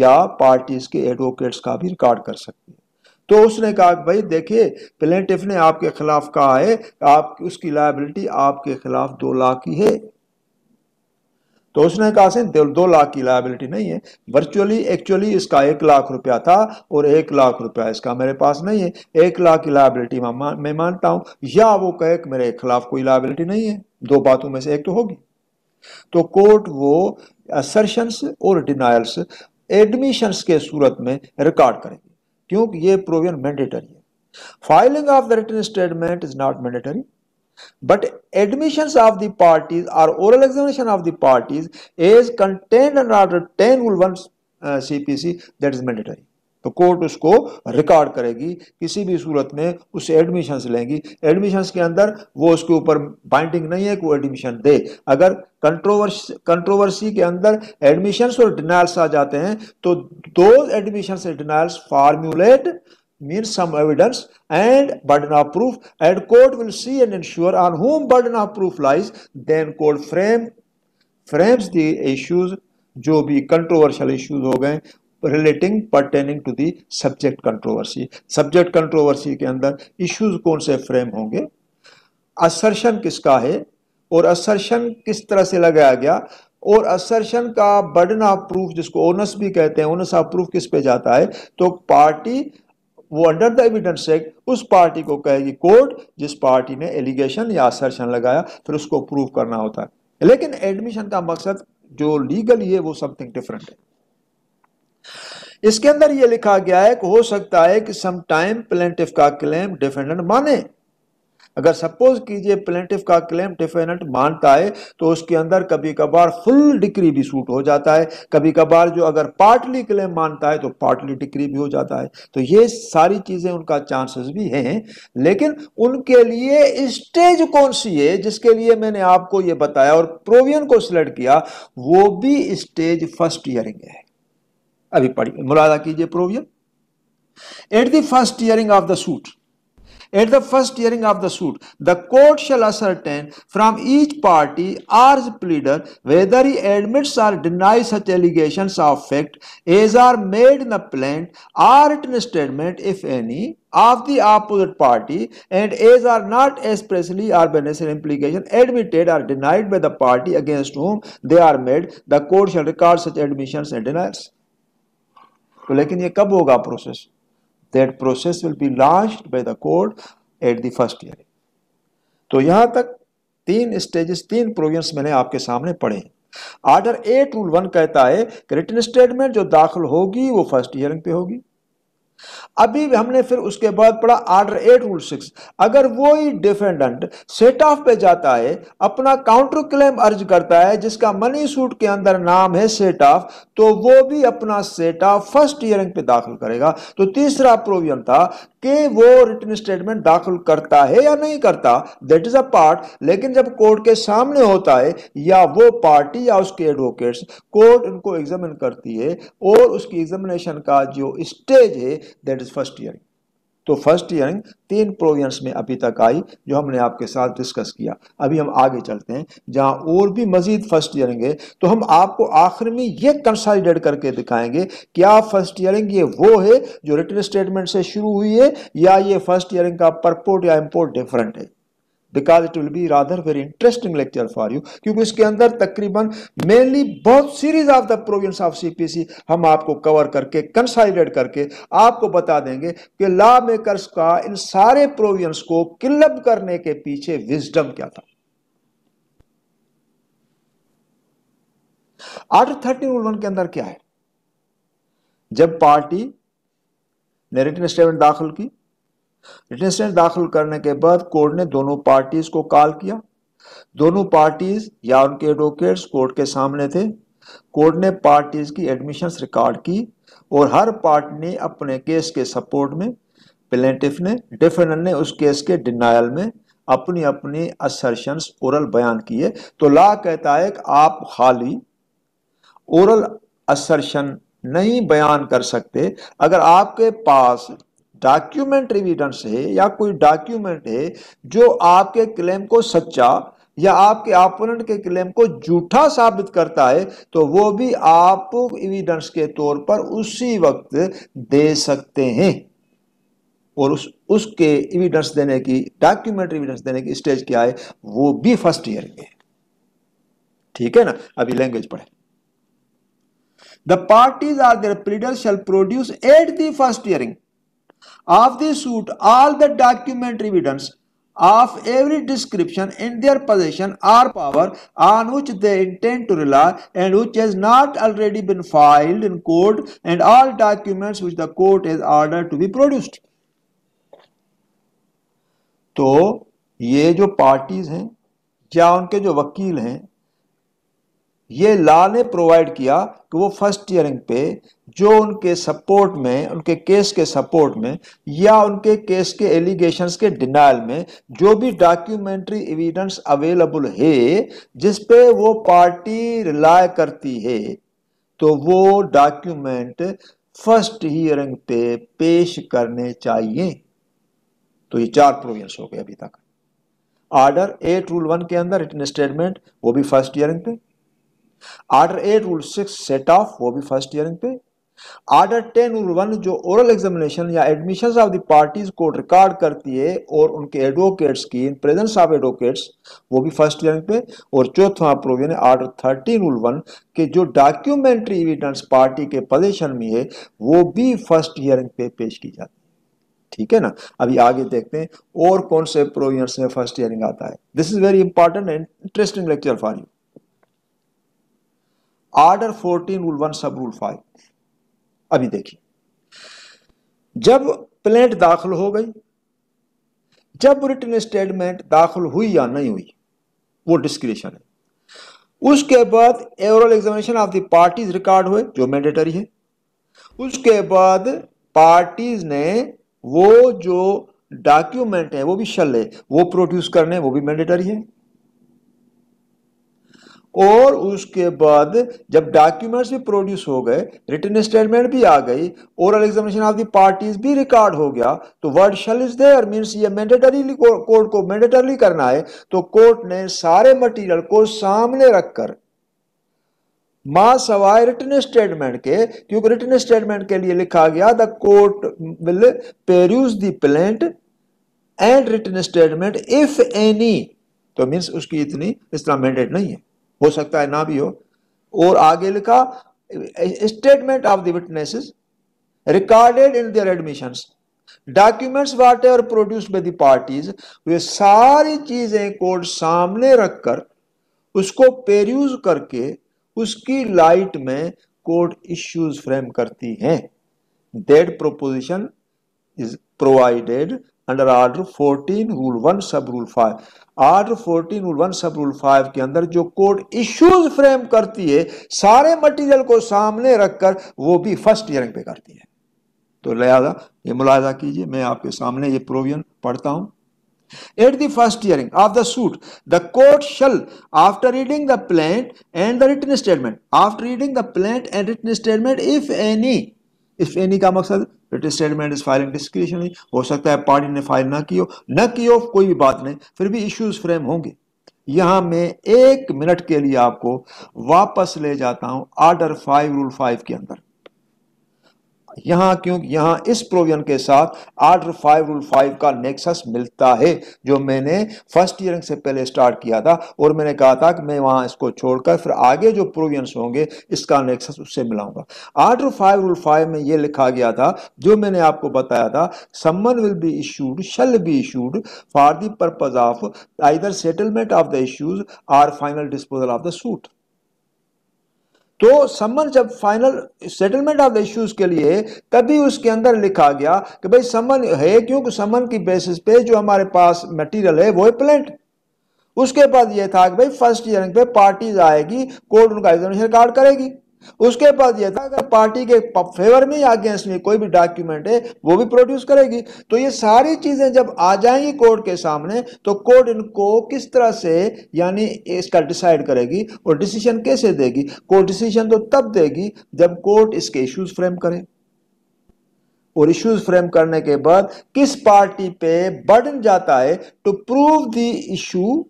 या पार्टीज के एडवोकेट्स का भी रिकॉर्ड कर सकती है तो उसने कहा भाई देखिए प्लेटिफ ने आपके खिलाफ कहा है आप उसकी लाइबिलिटी आपके खिलाफ दो लाख की है तो उसने कहा से दो लाख की लाइबिलिटी नहीं है वर्चुअली एक्चुअली इसका एक लाख रुपया था और एक लाख रुपया इसका मेरे पास नहीं है एक लाख की लाइबिलिटी मैं मानता हूं या वो कहे मेरे खिलाफ कोई लाइबिलिटी नहीं है दो बातों में से एक तो होगी तो कोर्ट वो असर्शंस और डिनाइल्स एडमिशन के सूरत में रिकॉर्ड करेंगे क्योंकि ये प्रोविजन मैंडेटरी है filing of the return statement is not mandatory but admission of the parties or oral examination of the parties as contained under ten rule one C P C that is mandatory तो court उसको record करेगी किसी भी सूरत में उसे admissions लेंगी admission के अंदर वो उसके ऊपर बाइंडिंग नहीं है कि वो एडमिशन दे अगर कंट्रोवर्सी कंट्रोवर्सी के अंदर एडमिशन और डिनाइल्स आ जाते हैं तो दो admission and denials formulate mean some evidence and burden of proof and court will see and ensure on whom burden of proof lies then court frame frames the issues जो भी controversial issues हो गए relating pertaining to the subject controversy subject controversy के अंदर issues कौन से frame होंगे असरशन किसका है और असरशन किस तरह से लगाया गया और असर्शन का बर्डन ऑफ प्रूफ जिसको ओनस भी कहते हैं ओनस ऑफ प्रूफ किस पे जाता है तो पार्टी वो अंडर द एविडेंस एक्ट उस पार्टी को कहेगी कोर्ट जिस पार्टी ने एलिगेशन या असर्शन लगाया फिर उसको प्रूफ करना होता है लेकिन एडमिशन का मकसद जो लीगल है वो समथिंग डिफरेंट है इसके अंदर यह लिखा गया है कि हो सकता है कि समटाइम प्लेंटिव का क्लेम डिफेंडेंट माने अगर सपोज कीजिए प्लेंटिव का क्लेम डिफेंडेंट मानता है तो उसके अंदर कभी कभार फुल डिक्री भी सूट हो जाता है कभी कभार जो अगर पार्टली क्लेम मानता है तो पार्टली डिक्री भी हो जाता है तो ये सारी चीज़ें उनका चांसेस भी हैं लेकिन उनके लिए स्टेज कौन सी है जिसके लिए मैंने आपको ये बताया और प्रोवियन को सिलेक्ट किया वो भी स्टेज फर्स्ट ईयरिंग है अभी पढ़िए मुलादा कीजिए provision at the first hearing of the suit at the first hearing of the suit the court shall ascertain from each party or pleader whether he admits or deny such allegation of fact as are made in plaint or written statement if any of the opposite party and as are not expressly or by necessary implication admitted or denied by the party against whom they are made the court shall record such admission and denials तो लेकिन ये कब होगा process that process will be launch by the court at the first ईयर तो यहां तक तीन स्टेजेस तीन प्रोविजंस मैंने आपके सामने पढ़े हैं आर्डर एट रूल वन कहता है कि रिटर्न स्टेटमेंट जो दाखिल होगी वो फर्स्ट ईयरिंग पे होगी अभी हमने फिर उसके बाद पढ़ा आर्डर एट रूल सिक्स अगर वो ही डिफेंडेंट सेट ऑफ पे जाता है अपना काउंटर क्लेम अर्ज करता है जिसका मनी सूट के अंदर नाम है सेट ऑफ तो वो भी अपना सेट ऑफ फर्स्ट ईयरिंग पे दाखिल करेगा तो तीसरा प्रोविजन था कि वो रिटर्न स्टेटमेंट दाखिल करता है या नहीं करता दैट इज अ पार्ट लेकिन जब कोर्ट के सामने होता है या वो पार्टी या उसके एडवोकेट्स कोर्ट इनको एग्जामिन करती है और उसकी एग्जामिनेशन का जो स्टेज है दैट इज फर्स्ट ईयर तो फर्स्ट ईयरिंग तीन प्रोविंस में अभी तक आई जो हमने आपके साथ डिस्कस किया अभी हम आगे चलते हैं जहां और भी मजीद फर्स्ट ईयरिंग है तो हम आपको आखिर में ये कंसालिडेट करके दिखाएंगे क्या फर्स्ट ईयरिंग ये वो है जो रिटर्न स्टेटमेंट से शुरू हुई है या ये फर्स्ट ईयरिंग का परपोर्ट या इम्पोर्ट डिफरेंट है because it will be rather very interesting lecture for you क्योंकि इसके अंदर तकरीबन मेनली बहुत series of the provisions of CPC हम आपको कवर करके कंसाइडेड करके आपको बता देंगे कि लॉ मेकर्स का इन सारे प्रोविजंस को क्लब करने के पीछे विजडम क्या था आर्टिकल थर्टीन रूल वन के अंदर क्या है जब पार्टी ने नेरेटिव स्टेटमेंट दाखिल की रिटर्न स्टेटमेंट दाखिल करने के बाद कोर्ट ने दोनों पार्टीज को कॉल किया दोनों पार्टीज या उनके एडवोकेट्स कोर्ट के सामने थे कोर्ट ने पार्टीज की एडमिशंस रिकॉर्ड की और हर पार्टी ने अपने केस के सपोर्ट में प्लेटिफ ने डिफेंडेंट ने उस केस के डिनाइल में अपनी अपनी असर्शंस ओरल बयान किए तो ला कहता है कि आप खाली ओरल असरशन नहीं बयान कर सकते अगर आपके पास डॉक्यूमेंट रिविडेंस है या कोई डॉक्यूमेंट है जो आपके क्लेम को सच्चा या आपके अपोनेंट के क्लेम को झूठा साबित करता है तो वो भी आप एविडेंस के तौर पर उसी वक्त दे सकते हैं और उस उसके एविडेंस देने की डॉक्यूमेंट एविडेंस देने की स्टेज क्या है वो भी फर्स्ट ईयर में ठीक है ना अभी लैंग्वेज पढ़े the parties or their pleader shall produce at the first hearing Of the suit, all the documentary evidence of every description in their possession or power on which they intend to rely and which has not already been filed in court and all documents which the court has ordered to be produced. तो ये जो parties हैं या उनके जो वकील हैं ये लॉ ने प्रोवाइड किया कि वो फर्स्ट हियरिंग पे जो उनके सपोर्ट में उनके केस के सपोर्ट में या उनके केस के एलिगेशंस के डिनाइल में जो भी डॉक्यूमेंट्री एविडेंस अवेलेबल है जिस पे वो पार्टी रिलाय करती है तो वो डॉक्यूमेंट फर्स्ट हियरिंग पे पेश करने चाहिए तो ये चार प्रोविजंस हो गए अभी तक ऑर्डर एट रूल वन के अंदर रिटर्न स्टेटमेंट वो भी फर्स्ट हियरिंग पे order eight rule six set off वो भी फर्स्ट हियरिंग पे आर्डर टेन और वन जो ओरल एग्जामिनेशन या एडमिशन ऑफ द पार्टीज को रिकॉर्ड करती है और उनके एडवोकेट्स की इन प्रेजेंस ऑफ एडवोकेट्स वो भी फर्स्ट रैंक पे और चौथा प्रोविजन है आर्डर थर्टीन रूल वन के जो डॉक्यूमेंट्री एविडेंस पार्टी के पोजिशन में है वो भी फर्स्ट हियरिंग पे पेश की जाती है ठीक है ना अभी आगे देखते हैं और कौन से प्रोविजन में फर्स्ट हियरिंग आता है this is very important and interesting lecture for you order fourteen rule one sub rule five अभी देखिए जब प्लेट दाखिल हो गई जब रिटर्न स्टेटमेंट दाखिल हुई या नहीं हुई वो डिस्क्रिप्शन है उसके बाद overall examination of the parties record हुए जो मैंडेटरी है उसके बाद पार्टीज ने वो जो डॉक्यूमेंट है वो भी शल है वो प्रोड्यूस करने वो भी मैंडेटरी है और उसके बाद जब डॉक्यूमेंट्स भी प्रोड्यूस हो गए रिटर्न स्टेटमेंट भी आ गई और एग्जामिनेशन ऑफ दी पार्टीज भी रिकॉर्ड हो गया तो word shall is there means ये मैंडेटरी कोर्ट को मैंडेटरली करना है तो कोर्ट ने सारे मटेरियल को सामने रखकर मा सवाय रिटर्न स्टेटमेंट के क्योंकि रिटर्न स्टेटमेंट के लिए लिखा गया the court will peruse the plaint and written statement if any तो मीन्स उसकी इतनी इतना मैंडेट नहीं है हो सकता है ना भी हो और आगे लिखा statement of the witnesses recorded in their admission documents whatever produce by parties parties वे सारी चीजें कोर्ट सामने रखकर उसको पेरूज करके उसकी लाइट में कोर्ट इश्यूज फ्रेम करती है that proposition is provided under order 14 rule 1 sub rule 5 order 14 rule 1 sub rule 5 के अंदर जो कोर्ट इश्यूज फ्रेम करती है सारे मटेरियल को सामने रखकर वो भी फर्स्ट हियरिंग पे करती है तो लिहाजा ये मुलाहजा कीजिए मैं आपके सामने ये प्रोविजन पढ़ता हूं at the first hearing of the suit the court shall after reading the plaint and the written statement after reading the plaint and written statement if any इस एनी का मकसद रिटर्न स्टेटमेंट इस filing description हो सकता है party ने file ना की हो न की हो कोई भी बात नहीं फिर भी इश्यूज फ्रेम होंगे यहां मैं एक मिनट के लिए आपको वापस ले जाता हूं आर्डर फाइव रूल फाइव के अंदर यहाँ क्योंकि यहाँ इस प्रोविजन के साथ आर्डर फाइव रूल फाइव का नेक्सस मिलता है जो मैंने फर्स्ट ईयरिंग से पहले स्टार्ट किया था और मैंने कहा था कि मैं वहाँ इसको छोड़कर फिर आगे जो प्रोविजन्स होंगे इसका नेक्सस उससे मिलाऊंगा आर्डर फाइव रूल फाइव में ये लिखा गया था जो मैंने आपको बताया था summons will be issued shall be issued for the purpose of either settlement of the issues or final disposal of the suit तो समन जब final settlement of the issues के लिए तभी उसके अंदर लिखा गया कि भाई समन है क्योंकि समन की बेसिस पे जो हमारे पास मटेरियल है वो है प्लेंट उसके बाद ये था कि भाई फर्स्ट हियरिंग पे पार्टीज आएगी कोर्ट उनका एग्जामिनेशन रिकॉर्ड करेगी उसके बाद यह था अगर पार्टी के फेवर में या अगेंस्ट में कोई भी डॉक्यूमेंट है वो भी प्रोड्यूस करेगी तो ये सारी चीजें जब आ जाएंगी कोर्ट के सामने तो कोर्ट इनको किस तरह से यानी इसका डिसाइड करेगी और डिसीजन कैसे देगी कोर्ट डिसीजन तो तब देगी जब कोर्ट इसके इश्यूज फ्रेम करे और इश्यूज फ्रेम करने के बाद किस पार्टी पे बर्डन जाता है to prove the issue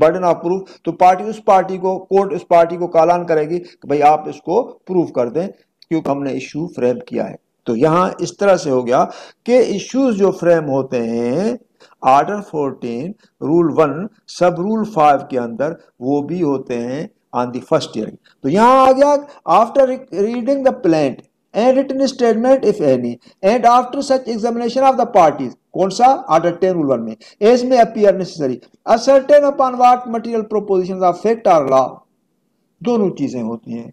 burden of proof तो पार्टी उस पार्टी को कोर्ट उस पार्टी को कालान करेगी कि भाई आप इसको प्रूफ कर दें क्योंकि हमने इशू फ्रेम किया है तो यहां इस तरह से हो गया कि इश्यूज जो फ्रेम होते हैं order 14 rule one sub rule five के अंदर वो भी होते हैं ऑन दी फर्स्ट ईयर तो यहाँ आ गया after reading the plaint and written statement if any and after such examination of the parties कौन सा आर्डर टेन रूल वन में as may appear necessary ascertain upon what material proposition of fact or law दोनों चीज़ें होती हैं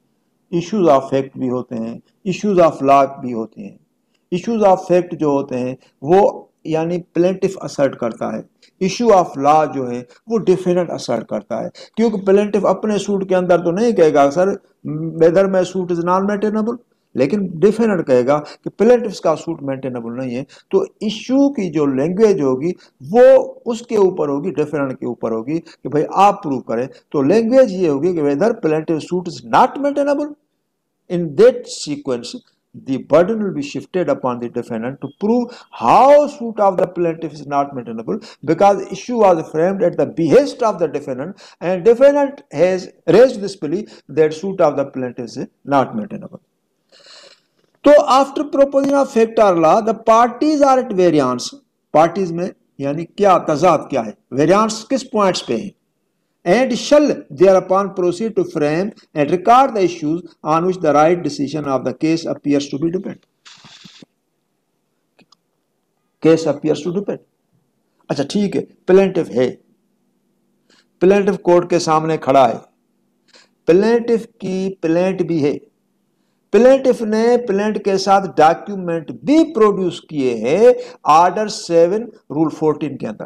issues of fact भी होते हैं इश्यूज ऑफ लॉ भी होते हैं इश्यूज ऑफ फैक्ट जो होते हैं वो यानी प्लेंटिफ असर्ट करता है इशू ऑफ लॉ जो है वो डिफिनेट असर्ट करता है क्योंकि प्लेंटिफ अपने सूट के अंदर तो नहीं कहेगा sir whether my suit is non maintainable लेकिन डिफेनेट कहेगा कि प्लेटिव्स का सूट मेंटेनेबल नहीं है तो इश्यू की जो लैंग्वेज होगी वो उसके ऊपर होगी डिफेनेट के ऊपर होगी कि भाई आप प्रूव करें तो लैंग्वेज ये होगी कि whether plaintiff suit is not maintainable in that sequence the burden will be shifted upon the defendant to prove how suit of the plaintiff is not maintainable because issue was framed at the behest of the defendant and defendant has raised this plea that suit of the plaintiff is not maintainable. तो after proposing of fact or the parties are at variance parties में यानी क्या तजाद क्या है variance किस point पे है and shall thereupon proceed to frame and record the issues on which the right decision of the case appears to be depend case appears to depend अच्छा ठीक है प्लेंटिव है प्लेंटिव कोर्ट के सामने खड़ा है प्लेंटिव की plaint भी है प्लेटिफ ने प्लेट के साथ डॉक्यूमेंट भी प्रोड्यूस किए हैं आर्डर सेवन रूल फोर्टीन के अंदर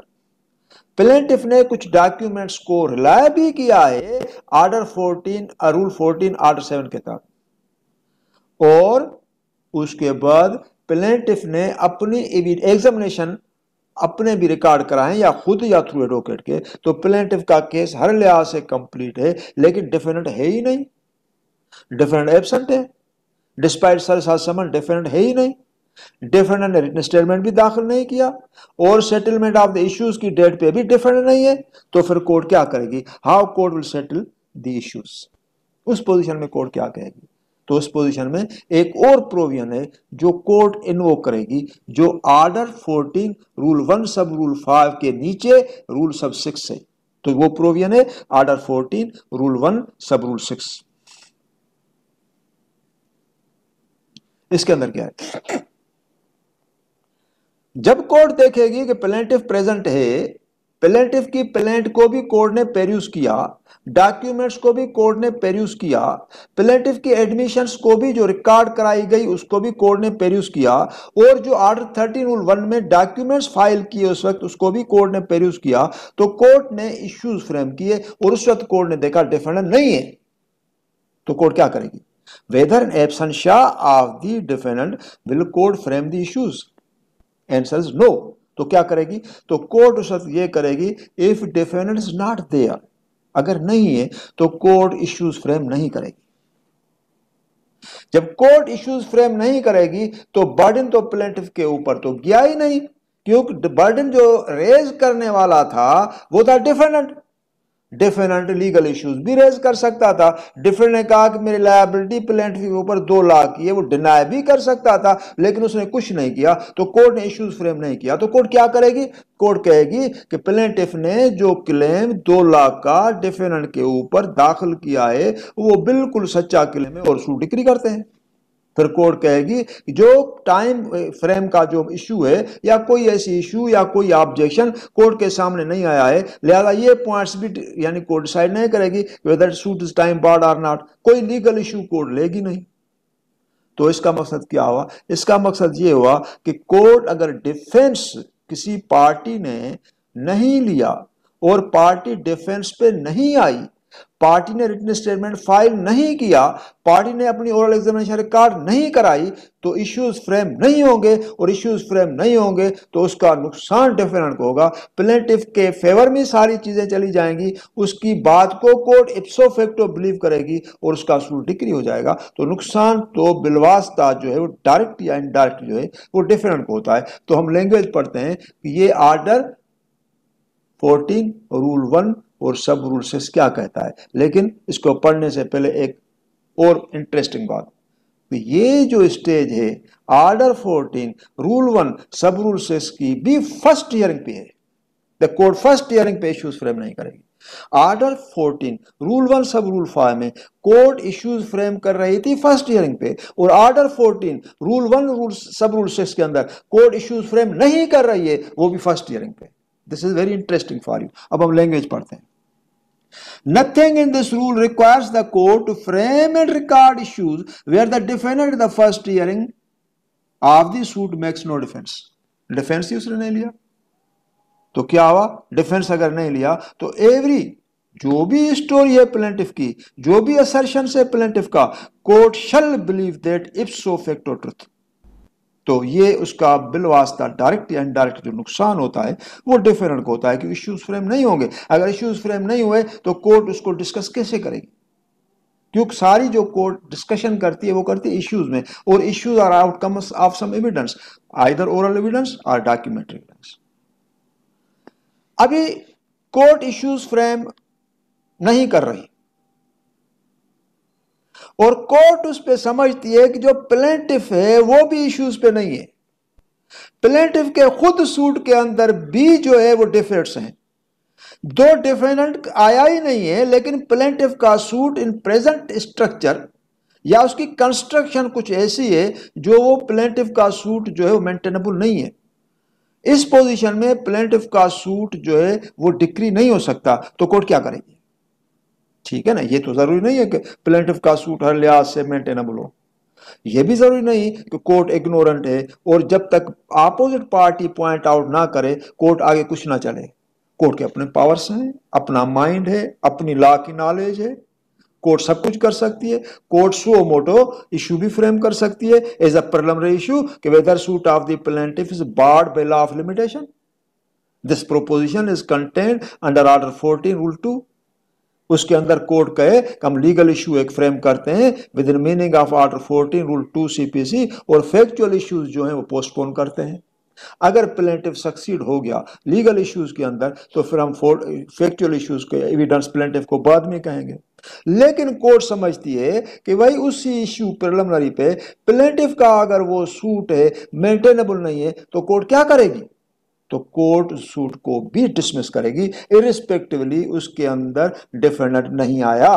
प्लेटिफ ने कुछ डॉक्यूमेंट्स को रिलाय भी किया है order fourteen rule fourteen order seven के तहत और उसके बाद प्लेटिफ ने अपनी एग्जामिनेशन अपने भी रिकॉर्ड कराएं या खुद या थ्रू एडवोकेट के तो प्लेटिव का केस हर लिहाज से कंप्लीट है लेकिन डिफिनेट है ही नहीं डिफरेंट एबसेंट है डिस्पाइट सर समन डिफरेंट है ही नहीं डिफरेंट ने रिटर्न स्टेटमेंट भी दाखिल नहीं किया और सेटलमेंट ऑफ द इश्यूज की डेट पे भी डिफरेंट नहीं है तो फिर कोर्ट क्या करेगी how court will settle the issues उस पोजीशन में कोर्ट क्या कहेगी तो उस पोजीशन में एक और प्रोविजन है जो कोर्ट इन्वोक करेगी जो order 14 rule one sub rule five के नीचे रूल सब सिक्स है तो वो प्रोविजन है order 14 rule one sub rule six इसके अंदर क्या है जब कोर्ट देखेगी कि प्लेटिव प्रेजेंट है प्लेटिव की प्लेट को भी कोर्ट ने पेरूस किया डॉक्यूमेंट्स को भी कोर्ट ने पेरूस किया प्लेटिव की एडमिशंस को भी जो रिकॉर्ड कराई गई उसको भी कोर्ट ने पेरूस किया और जो आर्डर थर्टीन रूल वन में डॉक्यूमेंट्स फाइल किए उस वक्त उसको भी कोर्ट ने पेरूस किया तो कोर्ट ने इश्यूज फ्रेम किए और उस वक्त कोर्ट ने देखा डिफेंडेंट नहीं है तो कोर्ट क्या करेगी whether an absentia of the defendant will court frame the issues answer is no तो क्या करेगी तो कोर्ट उस वक्त ये करेगी if defendant is not there अगर नहीं है तो कोर्ट इश्यूज फ्रेम नहीं करेगी जब कोर्ट इश्यूज फ्रेम नहीं करेगी तो बर्डन तो प्लेटिव के ऊपर तो गया ही नहीं क्योंकि बर्डन जो रेज करने वाला था वो था डिफेंडेंट डिफरेंट लीगल इश्यूज भी रेज कर सकता था डिफरेंट ने कहा कि मेरी लाइबिलिटी प्लेंट के ऊपर दो लाख की है वो डिनाई भी कर सकता था लेकिन उसने कुछ नहीं किया तो कोर्ट ने इश्यूज फ्रेम नहीं किया तो कोर्ट क्या करेगी कोर्ट कहेगी कि प्लेंटिफ ने जो क्लेम दो लाख का डिफेनेंट के ऊपर दाखिल किया है वो बिल्कुल सच्चा क्लेम है और सूट डिक्री करते हैं फिर कोर्ट कहेगी कि जो टाइम फ्रेम का जो इशू है या कोई ऐसी इशू या कोई ऑब्जेक्शन कोर्ट के सामने नहीं आया है लिहाजा ये पॉइंट्स भी यानी कोर्ट डिसाइड नहीं करेगी whether suit is time barred or not कोई लीगल इशू कोर्ट लेगी नहीं तो इसका मकसद क्या हुआ इसका मकसद ये हुआ कि कोर्ट अगर डिफेंस किसी पार्टी ने नहीं लिया और पार्टी डिफेंस पे नहीं आई पार्टी ने रिटर्न स्टेटमेंट फाइल नहीं किया पार्टी ने अपनी ओरल एग्जामिनेशन रिकॉर्ड नहीं कराई तो इश्यूज फ्रेम नहीं होंगे और इश्यूज फ्रेम नहीं होंगे तो उसका नुकसान डिफरेंट होगा प्लेटिव के फेवर में सारी चीजें चली जाएंगी उसकी बात को कोर्ट इप्सो फैक्टो बिलीव करेगी और उसका असूल डिक्री हो जाएगा तो नुकसान तो बिलवास्ता जो है वो डायरेक्ट या इनडायरेक्ट जो है वो डिफरेंट होता है तो हम लैंग्वेज पढ़ते हैं कि ये आर्डर फोर्टीन रूल वन और सब रूल्सेस क्या कहता है लेकिन इसको पढ़ने से पहले एक और इंटरेस्टिंग बात तो ये जो स्टेज है order 14 rule one sub rule की भी फर्स्ट ईयरिंग पे है द कोर्ट फर्स्ट ईयरिंग पे इश्यूज फ्रेम नहीं करेगी order 14 rule one sub rule five में कोर्ट इश्यूज फ्रेम कर रही थी फर्स्ट ईयरिंग पे और order 14 rule one rule sub rule six के अंदर कोर्ट इश्यूज फ्रेम नहीं कर रही है वो भी फर्स्ट ईयरिंग पे this is very interesting for you अब हम लैंग्वेज पढ़ते हैं Nothing in this rule requires the court to frame and record issues where the defendant in the first hearing of the suit makes no defense. Defence ही उसने नहीं लिया तो क्या हुआ डिफेंस अगर नहीं लिया तो एवरी जो भी story है plaintiff की जो भी असर्शन है प्लेंटिफ का court shall believe that if so fact और ट्रुथ तो ये उसका बिलवास्ता डायरेक्ट या इनडायरेक्ट जो नुकसान होता है वो डिफरेंट होता है कि इश्यूज फ्रेम नहीं होंगे अगर इश्यूज फ्रेम नहीं हुए तो कोर्ट उसको डिस्कस कैसे करेगी क्योंकि सारी जो कोर्ट डिस्कशन करती है वो करती है इश्यूज में और issues are outcomes of some evidence either oral evidence और डॉक्यूमेंट्री एविडेंस अभी कोर्ट इश्यूज फ्रेम नहीं कर रही और कोर्ट उस पर समझती है कि जो प्लेंटिफ है वो भी इश्यूज पे नहीं है प्लेंटिफ के खुद सूट के अंदर भी जो है वो डिफरेंट्स हैं दो डिफरेंट आया ही नहीं है लेकिन प्लेंटिफ का सूट इन प्रेजेंट स्ट्रक्चर या उसकी कंस्ट्रक्शन कुछ ऐसी है जो वो प्लेंटिफ का सूट जो है वो मेंटेनेबल नहीं है इस पोजीशन में प्लेंटिफ का सूट जो है वो डिक्री नहीं हो सकता तो कोर्ट क्या करेगी ठीक है ना ये तो जरूरी नहीं है कि प्लेटिव का सूट हर लिहाज से मेंटेनेबल हो यह भी जरूरी नहीं कि कोर्ट इग्नोरेंट है और जब तक अपोजिट पार्टी पॉइंट आउट ना करे कोर्ट आगे कुछ ना चले कोर्ट के अपने पावर्स हैं अपना माइंड है अपनी लॉ की नॉलेज है कोर्ट सब कुछ कर सकती है कोर्ट सो मोटो इशू भी फ्रेम कर सकती है एज अ प्रलमरी इशू कि whether suit of the is barred by law of limitation this proposition is content under order 14 rule 2 उसके अंदर कोर्ट कहे कि हम लीगल इशू एक फ्रेम करते हैं within meaning of order 14 rule 2 CPC और फैक्चुअल इश्यूज जो हैं वो पोस्टपोन करते हैं अगर प्लेंटिव सक्सीड हो गया लीगल इश्यूज के अंदर तो फिर हम फैक्चुअल इश्यूज के एविडेंस प्लेंटिव को बाद में कहेंगे लेकिन कोर्ट समझती है कि भाई उसी इश्यू प्रिलिमिनरी पे प्लेंटिव का अगर वो सूट है मेंटेनेबल नहीं है तो कोर्ट क्या करेगी तो कोर्ट सूट को भी डिसमिस करेगी इरिस्पेक्टिवली उसके अंदर डिफेंडेंट नहीं आया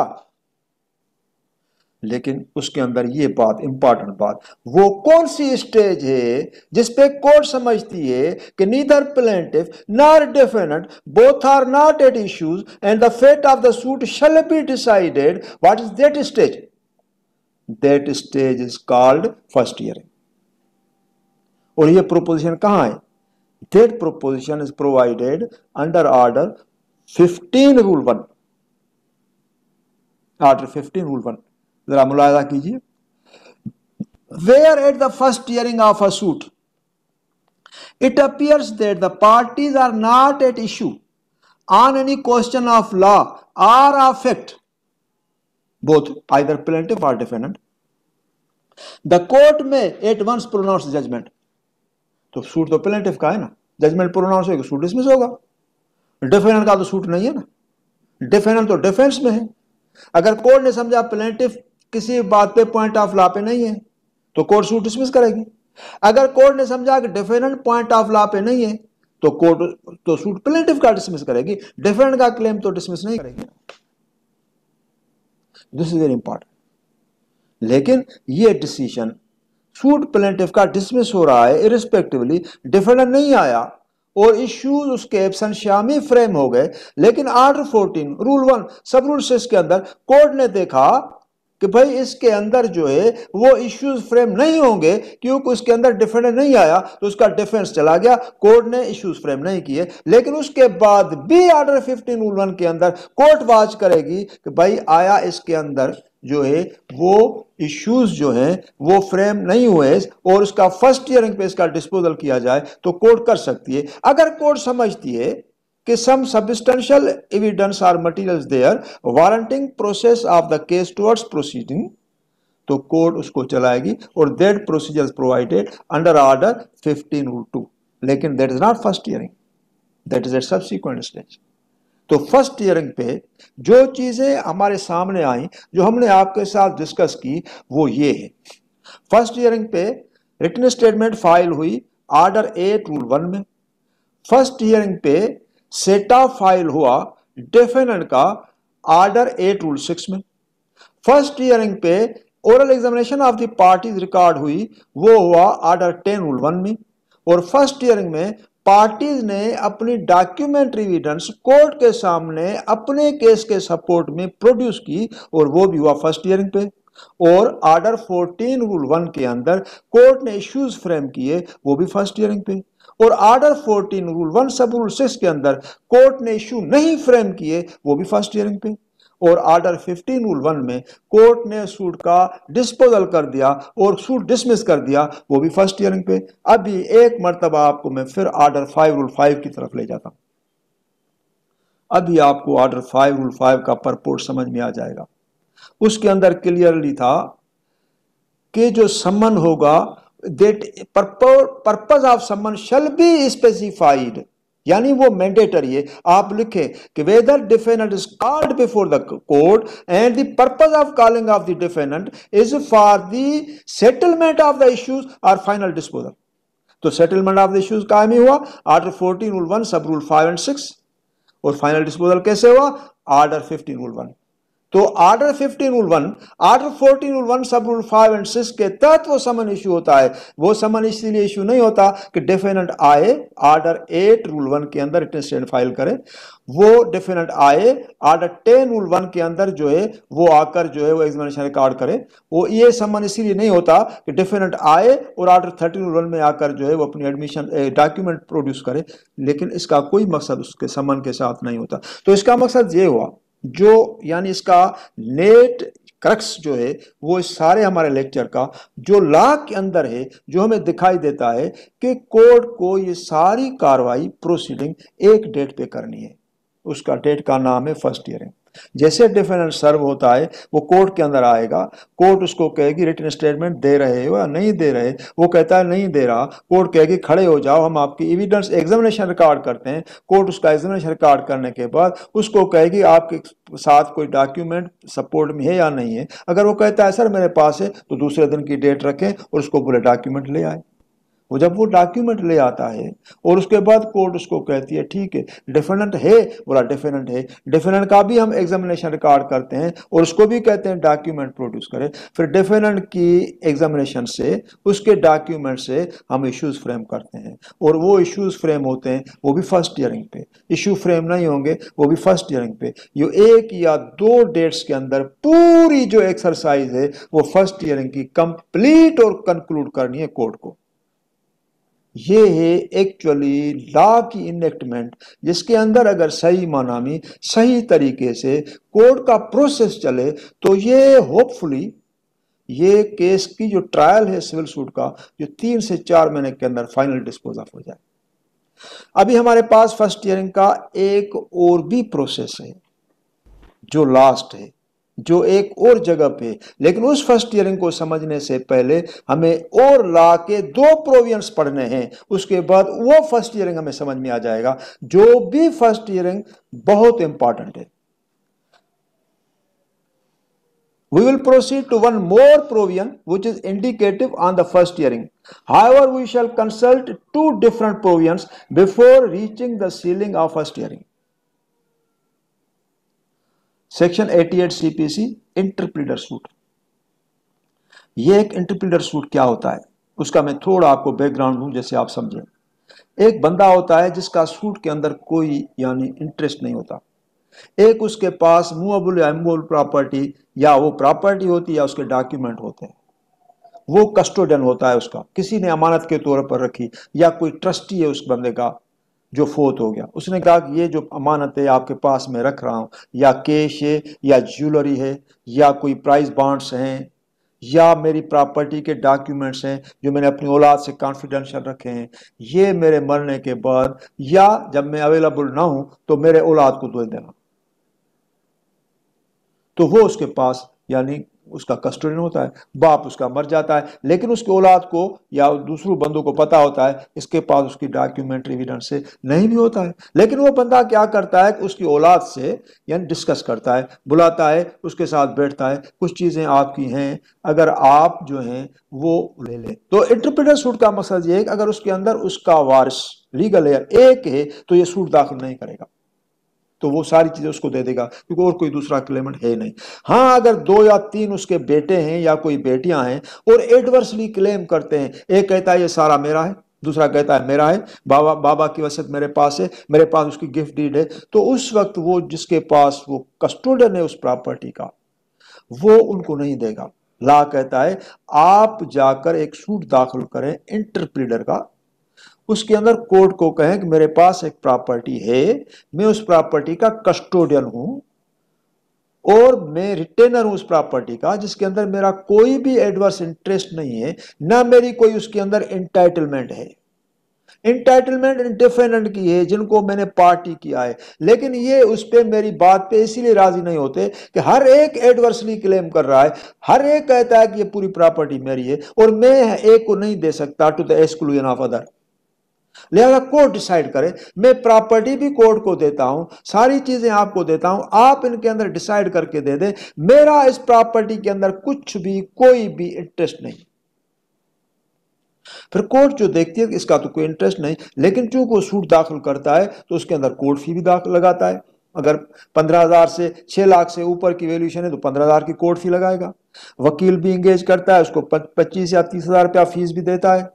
लेकिन उसके अंदर ये बात इंपॉर्टेंट बात वो कौन सी स्टेज है जिसपे कोर्ट समझती है कि neither plaintiff nor defendant both are not at issues and the fate of the suit shall be decided what is that stage that stage is called first ईयर और ये प्रोपोजिशन कहां है Third proposition is provided under order 15 rule 1. Order 15 rule 1. जरा मुलायदा कीजिए where at the first hearing of a suit it appears that the parties are not at issue on any question of law or of fact both either plaintiff or defendant the court may at once pronounce judgment तो suit तो plaintiff का है ना judgment pronounce होगा suit dismiss होगा defendant का तो suit नहीं है ना डिफेंडेंट तो डिफेंस में है अगर कोर्ट ने समझा प्लेटिव किसी बात पे पॉइंट ऑफ लॉ पे नहीं है तो कोर्ट सूट डिसमिस करेगी अगर कोर्ट ने समझा कि डिफेंडेंट पॉइंट ऑफ लॉ पे नहीं है तो कोर्ट तो सूट प्लेटिव का डिसमिस करेगी डिफेंडेंट का क्लेम तो डिसमिस नहीं करेगी दिस इज वेरी इंपॉर्टेंट लेकिन ये डिसीजन सूट प्लेंटिव का डिसमिस हो रहा है इरिस्पेक्टिवली डिफेंडर नहीं आया और इश्यूज उसके एब्सन श्यामी फ्रेम हो गए लेकिन order 14 rule one sub rule six के अंदर कोर्ट ने देखा कि भाई इसके अंदर जो है वो इश्यूज फ्रेम नहीं होंगे क्योंकि उसके अंदर डिफेंडर नहीं आया तो उसका डिफेंस चला गया कोर्ट ने इश्यूज फ्रेम नहीं किए लेकिन उसके बाद भी आर्डर फिफ्टीन रूल वन के अंदर कोर्ट वाच करेगी कि भाई आया इसके अंदर जो है वो इश्यूज जो हैं वो फ्रेम नहीं हुए और उसका फर्स्ट ईयरिंग पे इसका डिस्पोजल किया जाए तो कोर्ट कर सकती है अगर कोर्ट समझती है कि some substantial evidence or material there warranting process of the case towards proceeding तो कोर्ट उसको चलाएगी और that procedure provided under order fifteen rule two लेकिन that is not first hearing that is at subsequent stage तो first hearing पे जो चीज़ें हमारे सामने आई जो हमने आपके साथ डिस्कस की वो ये है फर्स्ट ईयरिंग पे रिटर्न स्टेटमेंट फाइल हुई ऑर्डर एट रूल वन में फर्स्ट ईयरिंग पे सेटा फाइल हुआ डेफिनेट का आर्डर एट रूल सिक्स में फर्स्ट हियरिंग पे oral examination of the parties record हुई वो हुआ आर्डर टेन रूल वन में और फर्स्ट हियरिंग में पार्टीज ने अपनी डॉक्यूमेंट्री एविडेंस कोर्ट के सामने अपने केस के सपोर्ट में प्रोड्यूस की और वो भी हुआ फर्स्ट हियरिंग पे और आर्डर 14 रूल वन के अंदर कोर्ट ने इश्यूज फ्रेम किए वो भी फर्स्ट हियरिंग पे और order 14 rule one sub rule six के अंदर कोर्ट ने इशू नहीं फ्रेम किए वो भी फर्स्ट हियरिंग पे और आर्डर 15 रूल वन में कोर्ट ने सूट का डिस्पोजल कर दिया और सूट डिसमिस कर दिया वो भी फर्स्ट हियरिंग पे अभी एक मरतबा आपको मैं फिर आर्डर फाइव रूल फाइव की तरफ ले जाता हूं अभी आपको आर्डर फाइव रूल फाइव का परपोर्ट समझ में आ जाएगा उसके अंदर क्लियरली था कि जो सम्मन होगा that purpose of summons shall be specified यानी वो मैंडेटरी है आप लिखें कि whether defendant is called before the court and the purpose of calling of the defendant is for the settlement of the issues और final disposal तो settlement of the issues कायम ही हुआ order 14 rule 1 sub rule 5 and 6 और final disposal कैसे हुआ order 15 rule 1 तो order 15 rule one order 14 rule one sub rule five and six के तहत वो समन इशू होता है वो समन इसीलिए इशू नहीं होता कि डेफिनेट आए आर्डर 8 रूल वन के अंदर रिटर्न स्टेटमेंट फाइल करे वो डेफिनेट आए आर्डर 10 रूल वन के अंदर जो है वो आकर जो है वो एग्जामिनेशन रिकॉर्ड करे वो ये समन इसीलिए नहीं होता कि डेफिनेट आए और आर्डर थर्टीन रूल वन में आकर जो है वो अपनी एडमिशन डॉक्यूमेंट प्रोड्यूस करे लेकिन इसका कोई मकसद उसके समन के साथ नहीं होता तो इसका मकसद ये हुआ जो यानी इसका नेट क्रक्स जो है वो इस सारे हमारे लेक्चर का जो ला के अंदर है जो हमें दिखाई देता है कि कोर्ट को ये सारी कार्रवाई प्रोसीडिंग एक डेट पे करनी है उसका डेट का नाम है फर्स्ट ईयरिंग जैसे डिफेंडेंट सर्व होता है वो कोर्ट के अंदर आएगा कोर्ट उसको कहेगी रिटर्न स्टेटमेंट दे रहे हो या नहीं दे रहे वो कहता है नहीं दे रहा कोर्ट कहेगी खड़े हो जाओ हम आपकी एविडेंस एग्जामिनेशन रिकॉर्ड करते हैं कोर्ट उसका एग्जामिनेशन रिकॉर्ड करने के बाद उसको कहेगी आपके साथ कोई डॉक्यूमेंट सपोर्ट में है या नहीं है अगर वो कहता है सर मेरे पास है तो दूसरे दिन की डेट रखें और उसको पूरे डॉक्यूमेंट ले आए वो जब वो डॉक्यूमेंट ले आता है और उसके बाद कोर्ट उसको कहती है ठीक है डेफिनेट है बोला डेफिनेट है डेफिनेट का भी हम एग्जामिनेशन रिकॉर्ड करते हैं और उसको भी कहते हैं डॉक्यूमेंट प्रोड्यूस करें फिर डेफिनेट की एग्जामिनेशन से उसके डॉक्यूमेंट से हम इश्यूज फ्रेम करते हैं और वो इश्यूज फ्रेम होते हैं वो भी फर्स्ट ईयरिंग पे इशू फ्रेम नहीं होंगे वो भी फर्स्ट ईयरिंग पे ये एक या दो डेट्स के अंदर पूरी जो एक्सरसाइज है वो फर्स्ट ईयरिंग की कंप्लीट और कंक्लूड करनी है कोर्ट को ये है एक्चुअली लॉ की इनेक्टमेंट जिसके अंदर अगर सही माना में सही तरीके से कोर्ट का प्रोसेस चले तो ये होपफुली ये केस की जो ट्रायल है सिविल सूट का जो तीन से चार महीने के अंदर फाइनल डिस्पोज ऑफ हो जाए अभी हमारे पास फर्स्ट ईयरिंग का एक और भी प्रोसेस है जो लास्ट है जो एक और जगह पे लेकिन उस फर्स्ट ईयरिंग को समझने से पहले हमें और ला के दो प्रोवियंस पढ़ने हैं उसके बाद वो फर्स्ट ईयरिंग हमें समझ में आ जाएगा जो भी फर्स्ट ईयरिंग बहुत इंपॉर्टेंट है we will proceed to one more provision which is indicative on the first hearing however we shall consult to different provision before reaching the ceiling of first hearing section 88 CPC interpleader suit ये एक इंटरप्रीडर suit क्या होता है उसका मैं थोड़ा आपको background हूं जैसे आप समझें एक बंदा होता है जिसका सूट के अंदर कोई यानी इंटरेस्ट नहीं होता एक उसके पास मूवेबल या इमूवेबल प्रॉपर्टी या वो प्रॉपर्टी होती है या उसके डॉक्यूमेंट होते हैं वो कस्टोडियन होता है उसका किसी ने अमानत के तौर पर रखी या कोई ट्रस्टी है उस बंदे का जो फोत हो गया उसने कहा कि ये जो है आपके पास मैं रख रहा हूँ या केश है या ज्वेलरी है या कोई प्राइस बॉन्ड्स हैं या मेरी प्रॉपर्टी के डॉक्यूमेंट्स हैं जो मैंने अपनी औलाद से कॉन्फिडेंशियल रखे हैं ये मेरे मरने के बाद या जब मैं अवेलेबल ना हूं तो मेरे औलाद को दे देना तो वो उसके पास यानी उसका कस्टोडियन होता है बाप उसका मर जाता है लेकिन उसकी औलाद को या दूसरों बंदों को पता होता है इसके पास उसकी डॉक्यूमेंट्री एविडेंस से नहीं भी होता है लेकिन वो बंदा क्या करता है उसकी औलाद से यानी डिस्कस करता है बुलाता है उसके साथ बैठता है कुछ चीज़ें आपकी हैं अगर आप जो हैं वो ले लें तो इंटरप्रिटर सूट का मकसद ये है कि अगर उसके अंदर उसका वारिस लीगल है एक है तो ये सूट दाखिल नहीं करेगा तो वो सारी चीज़ें उसको दे देगा क्योंकि और कोई दूसरा क्लेमेंट है नहीं हाँ अगर दो या तीन उसके बेटे हैं या कोई बेटियां हैं और एडवर्सली क्लेम करते हैं एक कहता है ये सारा मेरा है दूसरा कहता है मेरा है बाबा बाबा की वसत मेरे पास है मेरे पास उसकी गिफ्ट डीड है तो उस वक्त वो जिसके पास वो कस्टोडियन है उस प्रॉपर्टी का वो उनको नहीं देगा ला कहता है आप जाकर एक सूट दाखिल करें इंटरप्रीडर का उसके अंदर कोर्ट को कहें कि मेरे पास एक प्रॉपर्टी है मैं उस प्रॉपर्टी का कस्टोडियन हूं और मैं रिटेनर हूं उस प्रॉपर्टी का जिसके अंदर मेरा कोई भी एडवर्स इंटरेस्ट नहीं है ना मेरी कोई उसके अंदर इंटाइटलमेंट है इंटाइटलमेंट इंडिफेंडेंट की है जिनको मैंने पार्टी किया है लेकिन ये उस पर मेरी बात पे इसीलिए राजी नहीं होते कि हर एक एडवर्सली क्लेम कर रहा है हर एक कहता है कि ये पूरी प्रॉपर्टी मेरी है और मैं एक को नहीं दे सकता to the exclusion of other लिहाजा कोर्ट डिसाइड करे मैं प्रॉपर्टी भी कोर्ट को देता हूँ सारी चीज़ें आपको देता हूँ आप इनके अंदर डिसाइड करके दे दें मेरा इस प्रॉपर्टी के अंदर कुछ भी कोई भी इंटरेस्ट नहीं फिर कोर्ट जो देखती है इसका तो कोई इंटरेस्ट नहीं लेकिन चूंकि वो सूट दाखिल करता है तो उसके अंदर कोर्ट फी भी दाखिल लगाता है अगर पंद्रह हज़ार से छह लाख से ऊपर की वैल्यूशन है तो पंद्रह हज़ार की कोर्ट फी लगाएगा वकील भी इंगेज करता है उसको पच्चीस या तीस हज़ार रुपया फीस भी देता है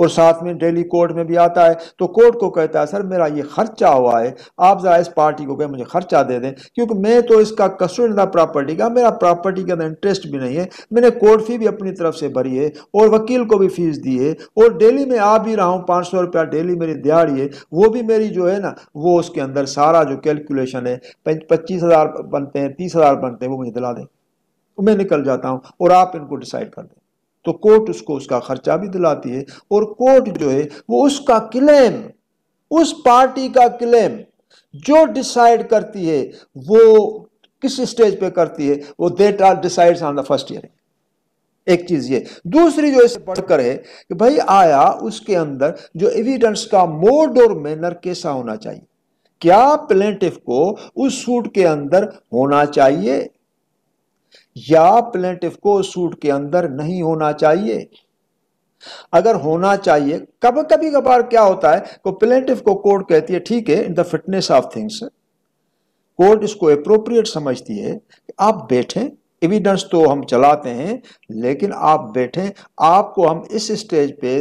और साथ में डेली कोर्ट में भी आता है तो कोर्ट को कहता है सर मेरा ये खर्चा हुआ है आप ज़रा इस पार्टी को कहें मुझे खर्चा दे दें क्योंकि मैं तो इसका कस्टोडियन था प्रॉपर्टी का मेरा प्रॉपर्टी के अंदर इंटरेस्ट भी नहीं है मैंने कोर्ट फी भी अपनी तरफ से भरी है और वकील को भी फीस दी है और डेली में आ भी रहा हूँ पाँच सौ रुपया डेली मेरी दिहाड़ी है वो भी मेरी जो है ना वो उसके अंदर सारा जो कैलकुलेशन है पच्चीस हज़ार बनते हैं तीस हज़ार बनते हैं वो मुझे दिला दें तो मैं निकल जाता हूँ और आप इनको डिसाइड कर दें तो कोर्ट उसको उसका खर्चा भी दिलाती है और कोर्ट जो है वो उसका क्लेम उस पार्टी का क्लेम जो डिसाइड करती है वो किस स्टेज पे करती है वो that are decides on the first ईयर एक चीज ये दूसरी जो इसे पढ़कर है कि भाई आया उसके अंदर जो एविडेंस का मोड और मैनर कैसा होना चाहिए क्या प्लेटिव को उस सूट के अंदर होना चाहिए या प्लेटिव को सूट के अंदर नहीं होना चाहिए अगर होना चाहिए कब कभी कभार क्या होता है को प्लेटिव को कोर्ट कहती है ठीक है in the fitness of things court इसको अप्रोप्रिएट समझती है कि आप बैठें एविडेंस तो हम चलाते हैं लेकिन आप बैठें आपको हम इस स्टेज पे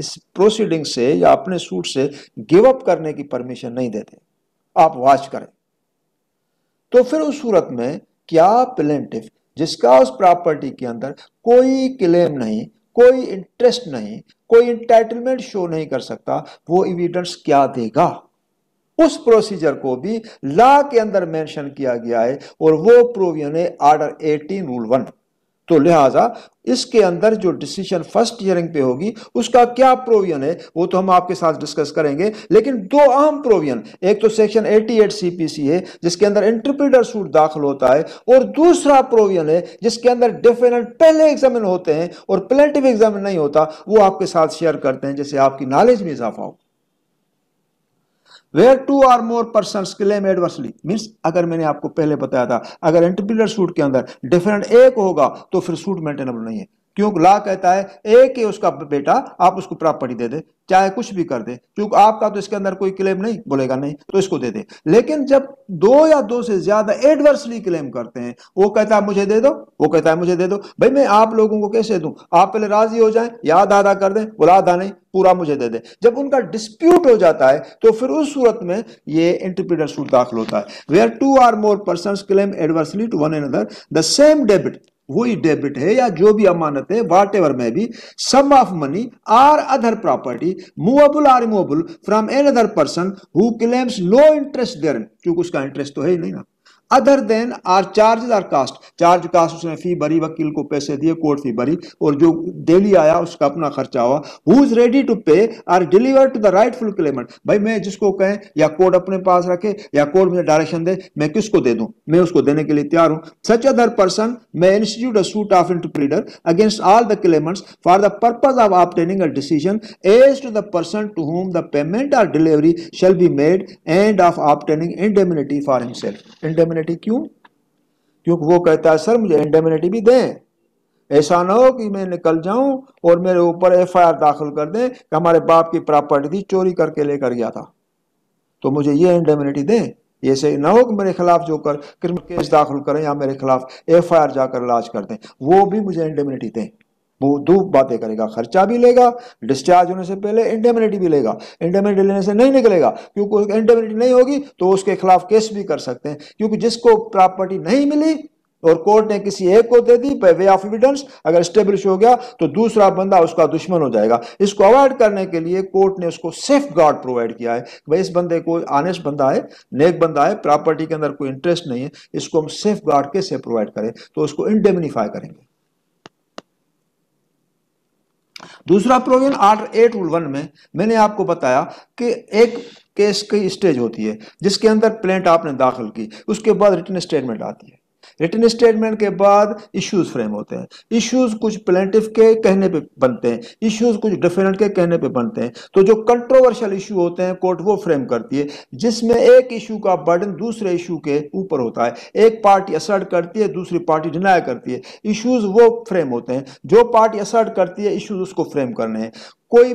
इस प्रोसीडिंग से या अपने सूट से गिव अप करने की परमिशन नहीं देते आप वॉच करें तो फिर उस सूरत में क्या प्लेटिव जिसका उस प्रॉपर्टी के अंदर कोई क्लेम नहीं कोई इंटरेस्ट नहीं कोई इंटाइटलमेंट शो नहीं कर सकता वो इविडेंस क्या देगा उस प्रोसीजर को भी लॉ के अंदर मेंशन किया गया है और वो प्रोवियन है आर्डर 18 रूल वन तो लिहाजा इसके अंदर जो डिसीजन फर्स्ट हियरिंग पे होगी उसका क्या प्रोविजन है वो तो हम आपके साथ डिस्कस करेंगे लेकिन दो अहम प्रोविजन एक तो सेक्शन 88 सीपीसी है जिसके अंदर इंटरप्रिटर सूट दाखिल होता है और दूसरा प्रोविजन है जिसके अंदर डेफिनेट पहले एग्जामिन होते हैं और प्लेटिव एग्जामिन नहीं होता वो आपके साथ शेयर करते हैं जैसे आपकी नॉलेज में इजाफा हो where two or more person claim adversely means अगर मैंने आपको पहले बताया था अगर एंटरप्रीनर सूट के अंदर डिफरेंट एक होगा तो फिर सूट मेंटेनेबल नहीं है क्यों ला कहता है एक ही उसका बेटा आप उसको प्रॉपर्टी दे दे चाहे कुछ भी कर दे क्योंकि आपका तो इसके अंदर कोई क्लेम नहीं बोलेगा नहीं तो इसको दे दे लेकिन जब दो या दो से ज्यादा एडवर्सली क्लेम करते हैं वो कहता है मुझे दे दो वो कहता है मुझे दे दो भाई मैं आप लोगों को कैसे दूं आप पहले राजी हो जाए या आधा कर दें बोला आधा नहीं पूरा मुझे दे दे जब उनका डिस्प्यूट हो जाता है तो फिर उस सूरत में ये इंटरप्रीटर सूट दाखिल होता है where two or more person claim adversely to one another the same debit वो ही डेबिट है या जो भी अमानत है वाट एवर में भी sum of money or other property movable or immovable from another person who claims no interest there क्योंकि उसका इंटरेस्ट तो है ही नहीं ना other than or charge or cost charge cost उसने फी भरी वकील को पैसे दिए कोर्ट फी भरी और जो डेली आया उसका अपना खर्चा हुआ who is ready to pay or deliver to the rightful claimant भाई मैं जिसको कहें या कोर्ट अपने पास रखे या कोर्ट मुझे डायरेक्शन दे मैं किसको दे दूं मैं उसको देने के लिए तैयार हूं such other person may institute a suit of interpleader against all the claimants for the purpose of obtaining a decision as to the person to whom the payment or delivery shall be made and of obtaining indemnity for himself indemnity indemnity क्यों क्योंकि वो कहता है sir मुझे indemnity भी दें ऐसा ना हो कि मैं निकल जाऊं और मेरे ऊपर एफआईआर दाखिल कर दें कि हमारे बाप की प्रॉपर्टी थी चोरी करके लेकर गया था तो मुझे ये इंडेमिनिटी दें ऐसे ना हो कि मेरे खिलाफ जो कर क्रिमिनल केस दाखिल करें या मेरे खिलाफ एफ आई आर जाकर लाज कर दें वो भी मुझे इंडेमिनिटी दें वो दो बातें करेगा खर्चा भी लेगा डिस्चार्ज होने से पहले इंडेमिनिटी भी लेगा इंडेमिनिटी लेने से नहीं निकलेगा क्योंकि इंडेमिनिटी नहीं होगी तो उसके खिलाफ केस भी कर सकते हैं क्योंकि जिसको प्रॉपर्टी नहीं मिली और कोर्ट ने किसी एक को दे दी पे वे ऑफ एविडेंस अगर स्टेब्लिश हो गया तो दूसरा बंदा उसका दुश्मन हो जाएगा इसको अवॉइड करने के लिए कोर्ट ने उसको सेफ गार्ड प्रोवाइड किया है भाई इस बंदे को आनेस्ट बंदा है नेक बंदा है प्रॉपर्टी के अंदर कोई इंटरेस्ट नहीं है इसको हम सेफ गार्ड कैसे प्रोवाइड करें तो उसको इंडेमिनीफाई करेंगे दूसरा provision art eight rule one में मैंने आपको बताया कि एक केस की स्टेज होती है जिसके अंदर प्लेंट आपने दाखिल की उसके बाद रिटर्न स्टेटमेंट आती है रिटर्न स्टेटमेंट के बाद इश्यूज फ्रेम होते हैं इश्यूज कुछ प्लेंटिव के कहने पे बनते हैं इश्यूज कुछ डिफेंडेंट के कहने पे बनते हैं तो जो कंट्रोवर्शियल इशू होते हैं कोर्ट वो फ्रेम करती है जिसमें एक इशू का बर्डन दूसरे इशू के ऊपर होता है एक पार्टी असर्ट करती है दूसरी पार्टी डिनाई करती है इशूज वो फ्रेम होते हैं जो पार्टी असर्ट करती है इशूज उसको फ्रेम करने हैं कोई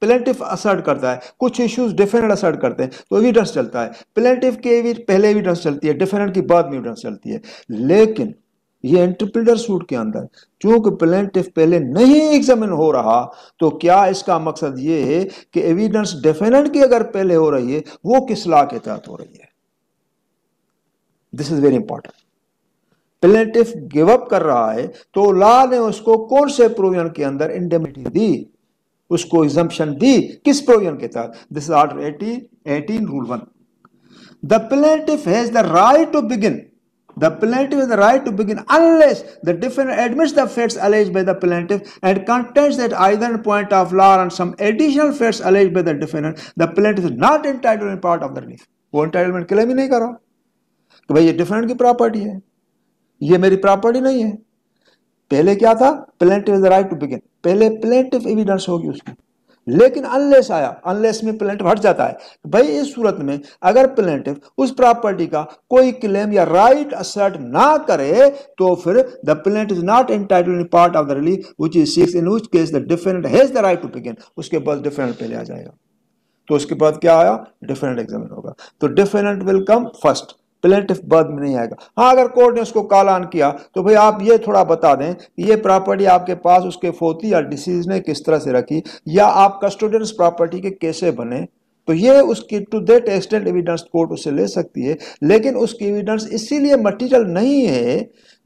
प्लेटिव असर्ट करता है कुछ इश्यूज डिफरेंट असर्ट करते हैं तो एविडेंस चलता है प्लेंटिफ के भी पहले एविडेंस चलती है डिफरेंट की बाद में एविडेंस चलती है लेकिन ये इंटरप्रिटर सूट के अंदर चूंकि प्लेंटिफ पहले नहीं एग्जामिन हो रहा तो क्या इसका मकसद ये है कि एविडेंस डेफिनेट की अगर पहले हो रही है वो किस ला के तहत हो रही है this is very important plaintiff give up कर रहा है तो ला ने उसको कौन से प्रोविजन के अंदर इंडेमिटी दी उसको एग्जम्पन दी किस प्रोविजन के तहत this is order eighteen eighteen rule one the plaintiff has the right to begin The plaintiff has the right to begin unless the defendant admits the facts alleged by the plaintiff and contends that either in point of law or some additional facts alleged by the defendant, the plaintiff is not entitled in part of the relief. वो entitlement claim ही नहीं कर रहा कि भाई ये defendant की property है ये मेरी property नहीं है पहले क्या था plaintiff has the right to begin पहले प्लेंटिव एविडेंस होगी उसमें लेकिन अनलेस आया अनलेस में प्लेंटिव हट जाता है भाई इस सूरत में अगर प्लेंटिव उस प्रॉपर्टी का कोई क्लेम या राइट असर्ट ना करे तो फिर the plaint is not entitle in part of the relief which is six in which case the defendant has the right to begin उसके बाद डिफरेंट पहले आ जाएगा तो उसके बाद क्या आया डिफरेंट एग्जामिन होगा तो defendant will come first plaintiff बाद में नहीं आएगा हाँ अगर कोर्ट ने उसको कालान किया तो भाई आप ये थोड़ा बता दें कि ये प्रॉपर्टी आपके पास उसके फोती या डिसीज ने किस तरह से रखी या आप कस्टोडियंस प्रॉपर्टी के कैसे बने तो ये उसकी to that extent evidence court उसे ले सकती है लेकिन उसकी एविडेंस इसीलिए मटीरियल नहीं है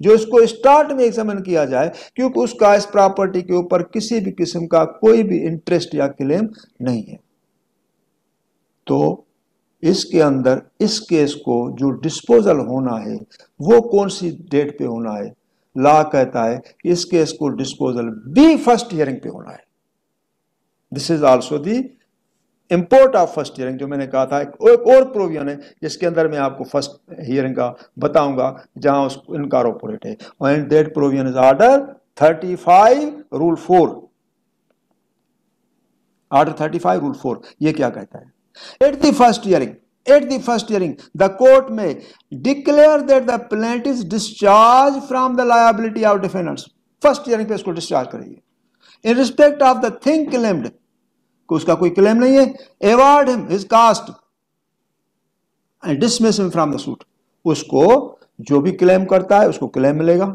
जो इसको स्टार्ट में एग्जामिन किया जाए क्योंकि उसका इस प्रॉपर्टी के ऊपर किसी भी किस्म का कोई भी इंटरेस्ट या क्लेम नहीं है तो इसके अंदर इस केस को जो डिस्पोजल होना है वो कौन सी डेट पे होना है ला कहता है इस केस को डिस्पोजल बी फर्स्ट हियरिंग पे होना है this is also the import of first hearing जो मैंने कहा था एक और प्रोविजन है जिसके अंदर मैं आपको फर्स्ट हियरिंग का बताऊंगा जहां उसको इनकारोपोरेट है and that provision is order 35 rule 4 order 35 rule 4 ये क्या कहता है at the first hearing at the first hearing the court में declare that the plaintiff is discharge from the liability of defendants. First hearing पे उसको discharge करेगी in respect of the thing claimed उसका कोई क्लेम नहीं है award him his cost and dismiss him from the suit उसको जो भी क्लेम करता है उसको क्लेम मिलेगा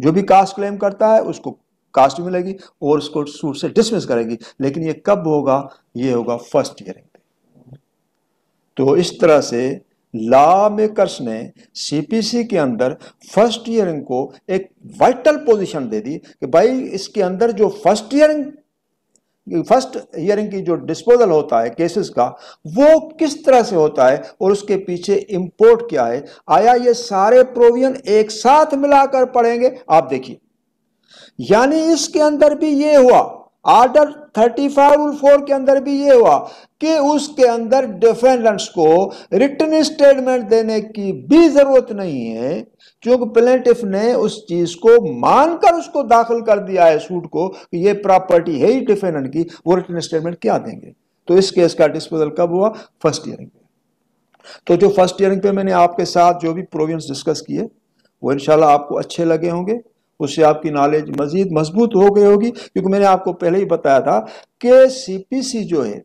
जो भी कास्ट क्लेम करता है उसको कास्ट मिलेगी और उसको सूट से डिसमिस करेगी लेकिन ये कब होगा ये होगा फर्स्ट ईयरिंग तो इस तरह से लॉ मेकर्स ने सीपीसी के अंदर फर्स्ट ईयरिंग को एक वाइटल पोजीशन दे दी कि भाई इसके अंदर जो फर्स्ट ईयरिंग फर्स्ट हियरिंग की जो डिस्पोजल होता है केसेस का वो किस तरह से होता है और उसके पीछे इंपोर्ट क्या है आया ये सारे प्रोविजन एक साथ मिलाकर पढ़ेंगे आप देखिए यानी इसके अंदर भी ये हुआ आर्डर 35 रूल फोर के अंदर भी ये हुआ कि उसके अंदर डिफेंडेंट्स को रिटर्न स्टेटमेंट देने की भी जरूरत नहीं है क्योंकि प्लेटिफ ने उस चीज को मानकर उसको दाखिल कर दिया है सूट को कि ये प्रॉपर्टी है ही डिफेंडेंट की वो रिटर्न स्टेटमेंट क्या देंगे तो इस केस का डिस्पोजल कब हुआ फर्स्ट ईयरिंग पे तो जो फर्स्ट ईयरिंग पे मैंने आपके साथ जो भी प्रोविजन डिस्कस किए वो इनशाला आपको अच्छे लगे होंगे उससे आपकी नॉलेज मजीद मजबूत हो गई होगी क्योंकि मैंने आपको पहले ही बताया था कि सीपीसी जो है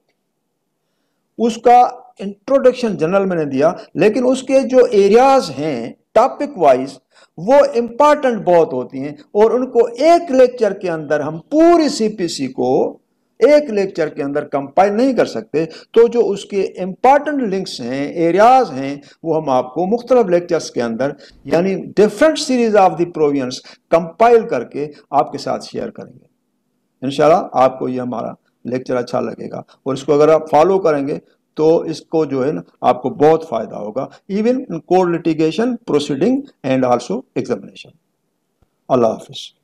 उसका इंट्रोडक्शन जनरल मैंने दिया लेकिन उसके जो एरियाज हैं टॉपिक वाइज वो इंपॉर्टेंट बहुत होती हैं और उनको एक लेक्चर के अंदर हम पूरी सीपीसी को एक लेक्चर के अंदर कंपाइल नहीं कर सकते तो जो उसके इम्पॉर्टेंट लिंक्स हैं एरियाज हैं वो हम आपको मुख्तलिफ लेक्चर्स के अंदर यानी different series of the provisions compile करके आपके साथ शेयर करेंगे इन आपको ये हमारा लेक्चर अच्छा लगेगा और इसको अगर आप फॉलो करेंगे तो इसको जो है ना आपको बहुत फायदा होगा even court litigation proceeding and also examination अल्लाह हाफिज़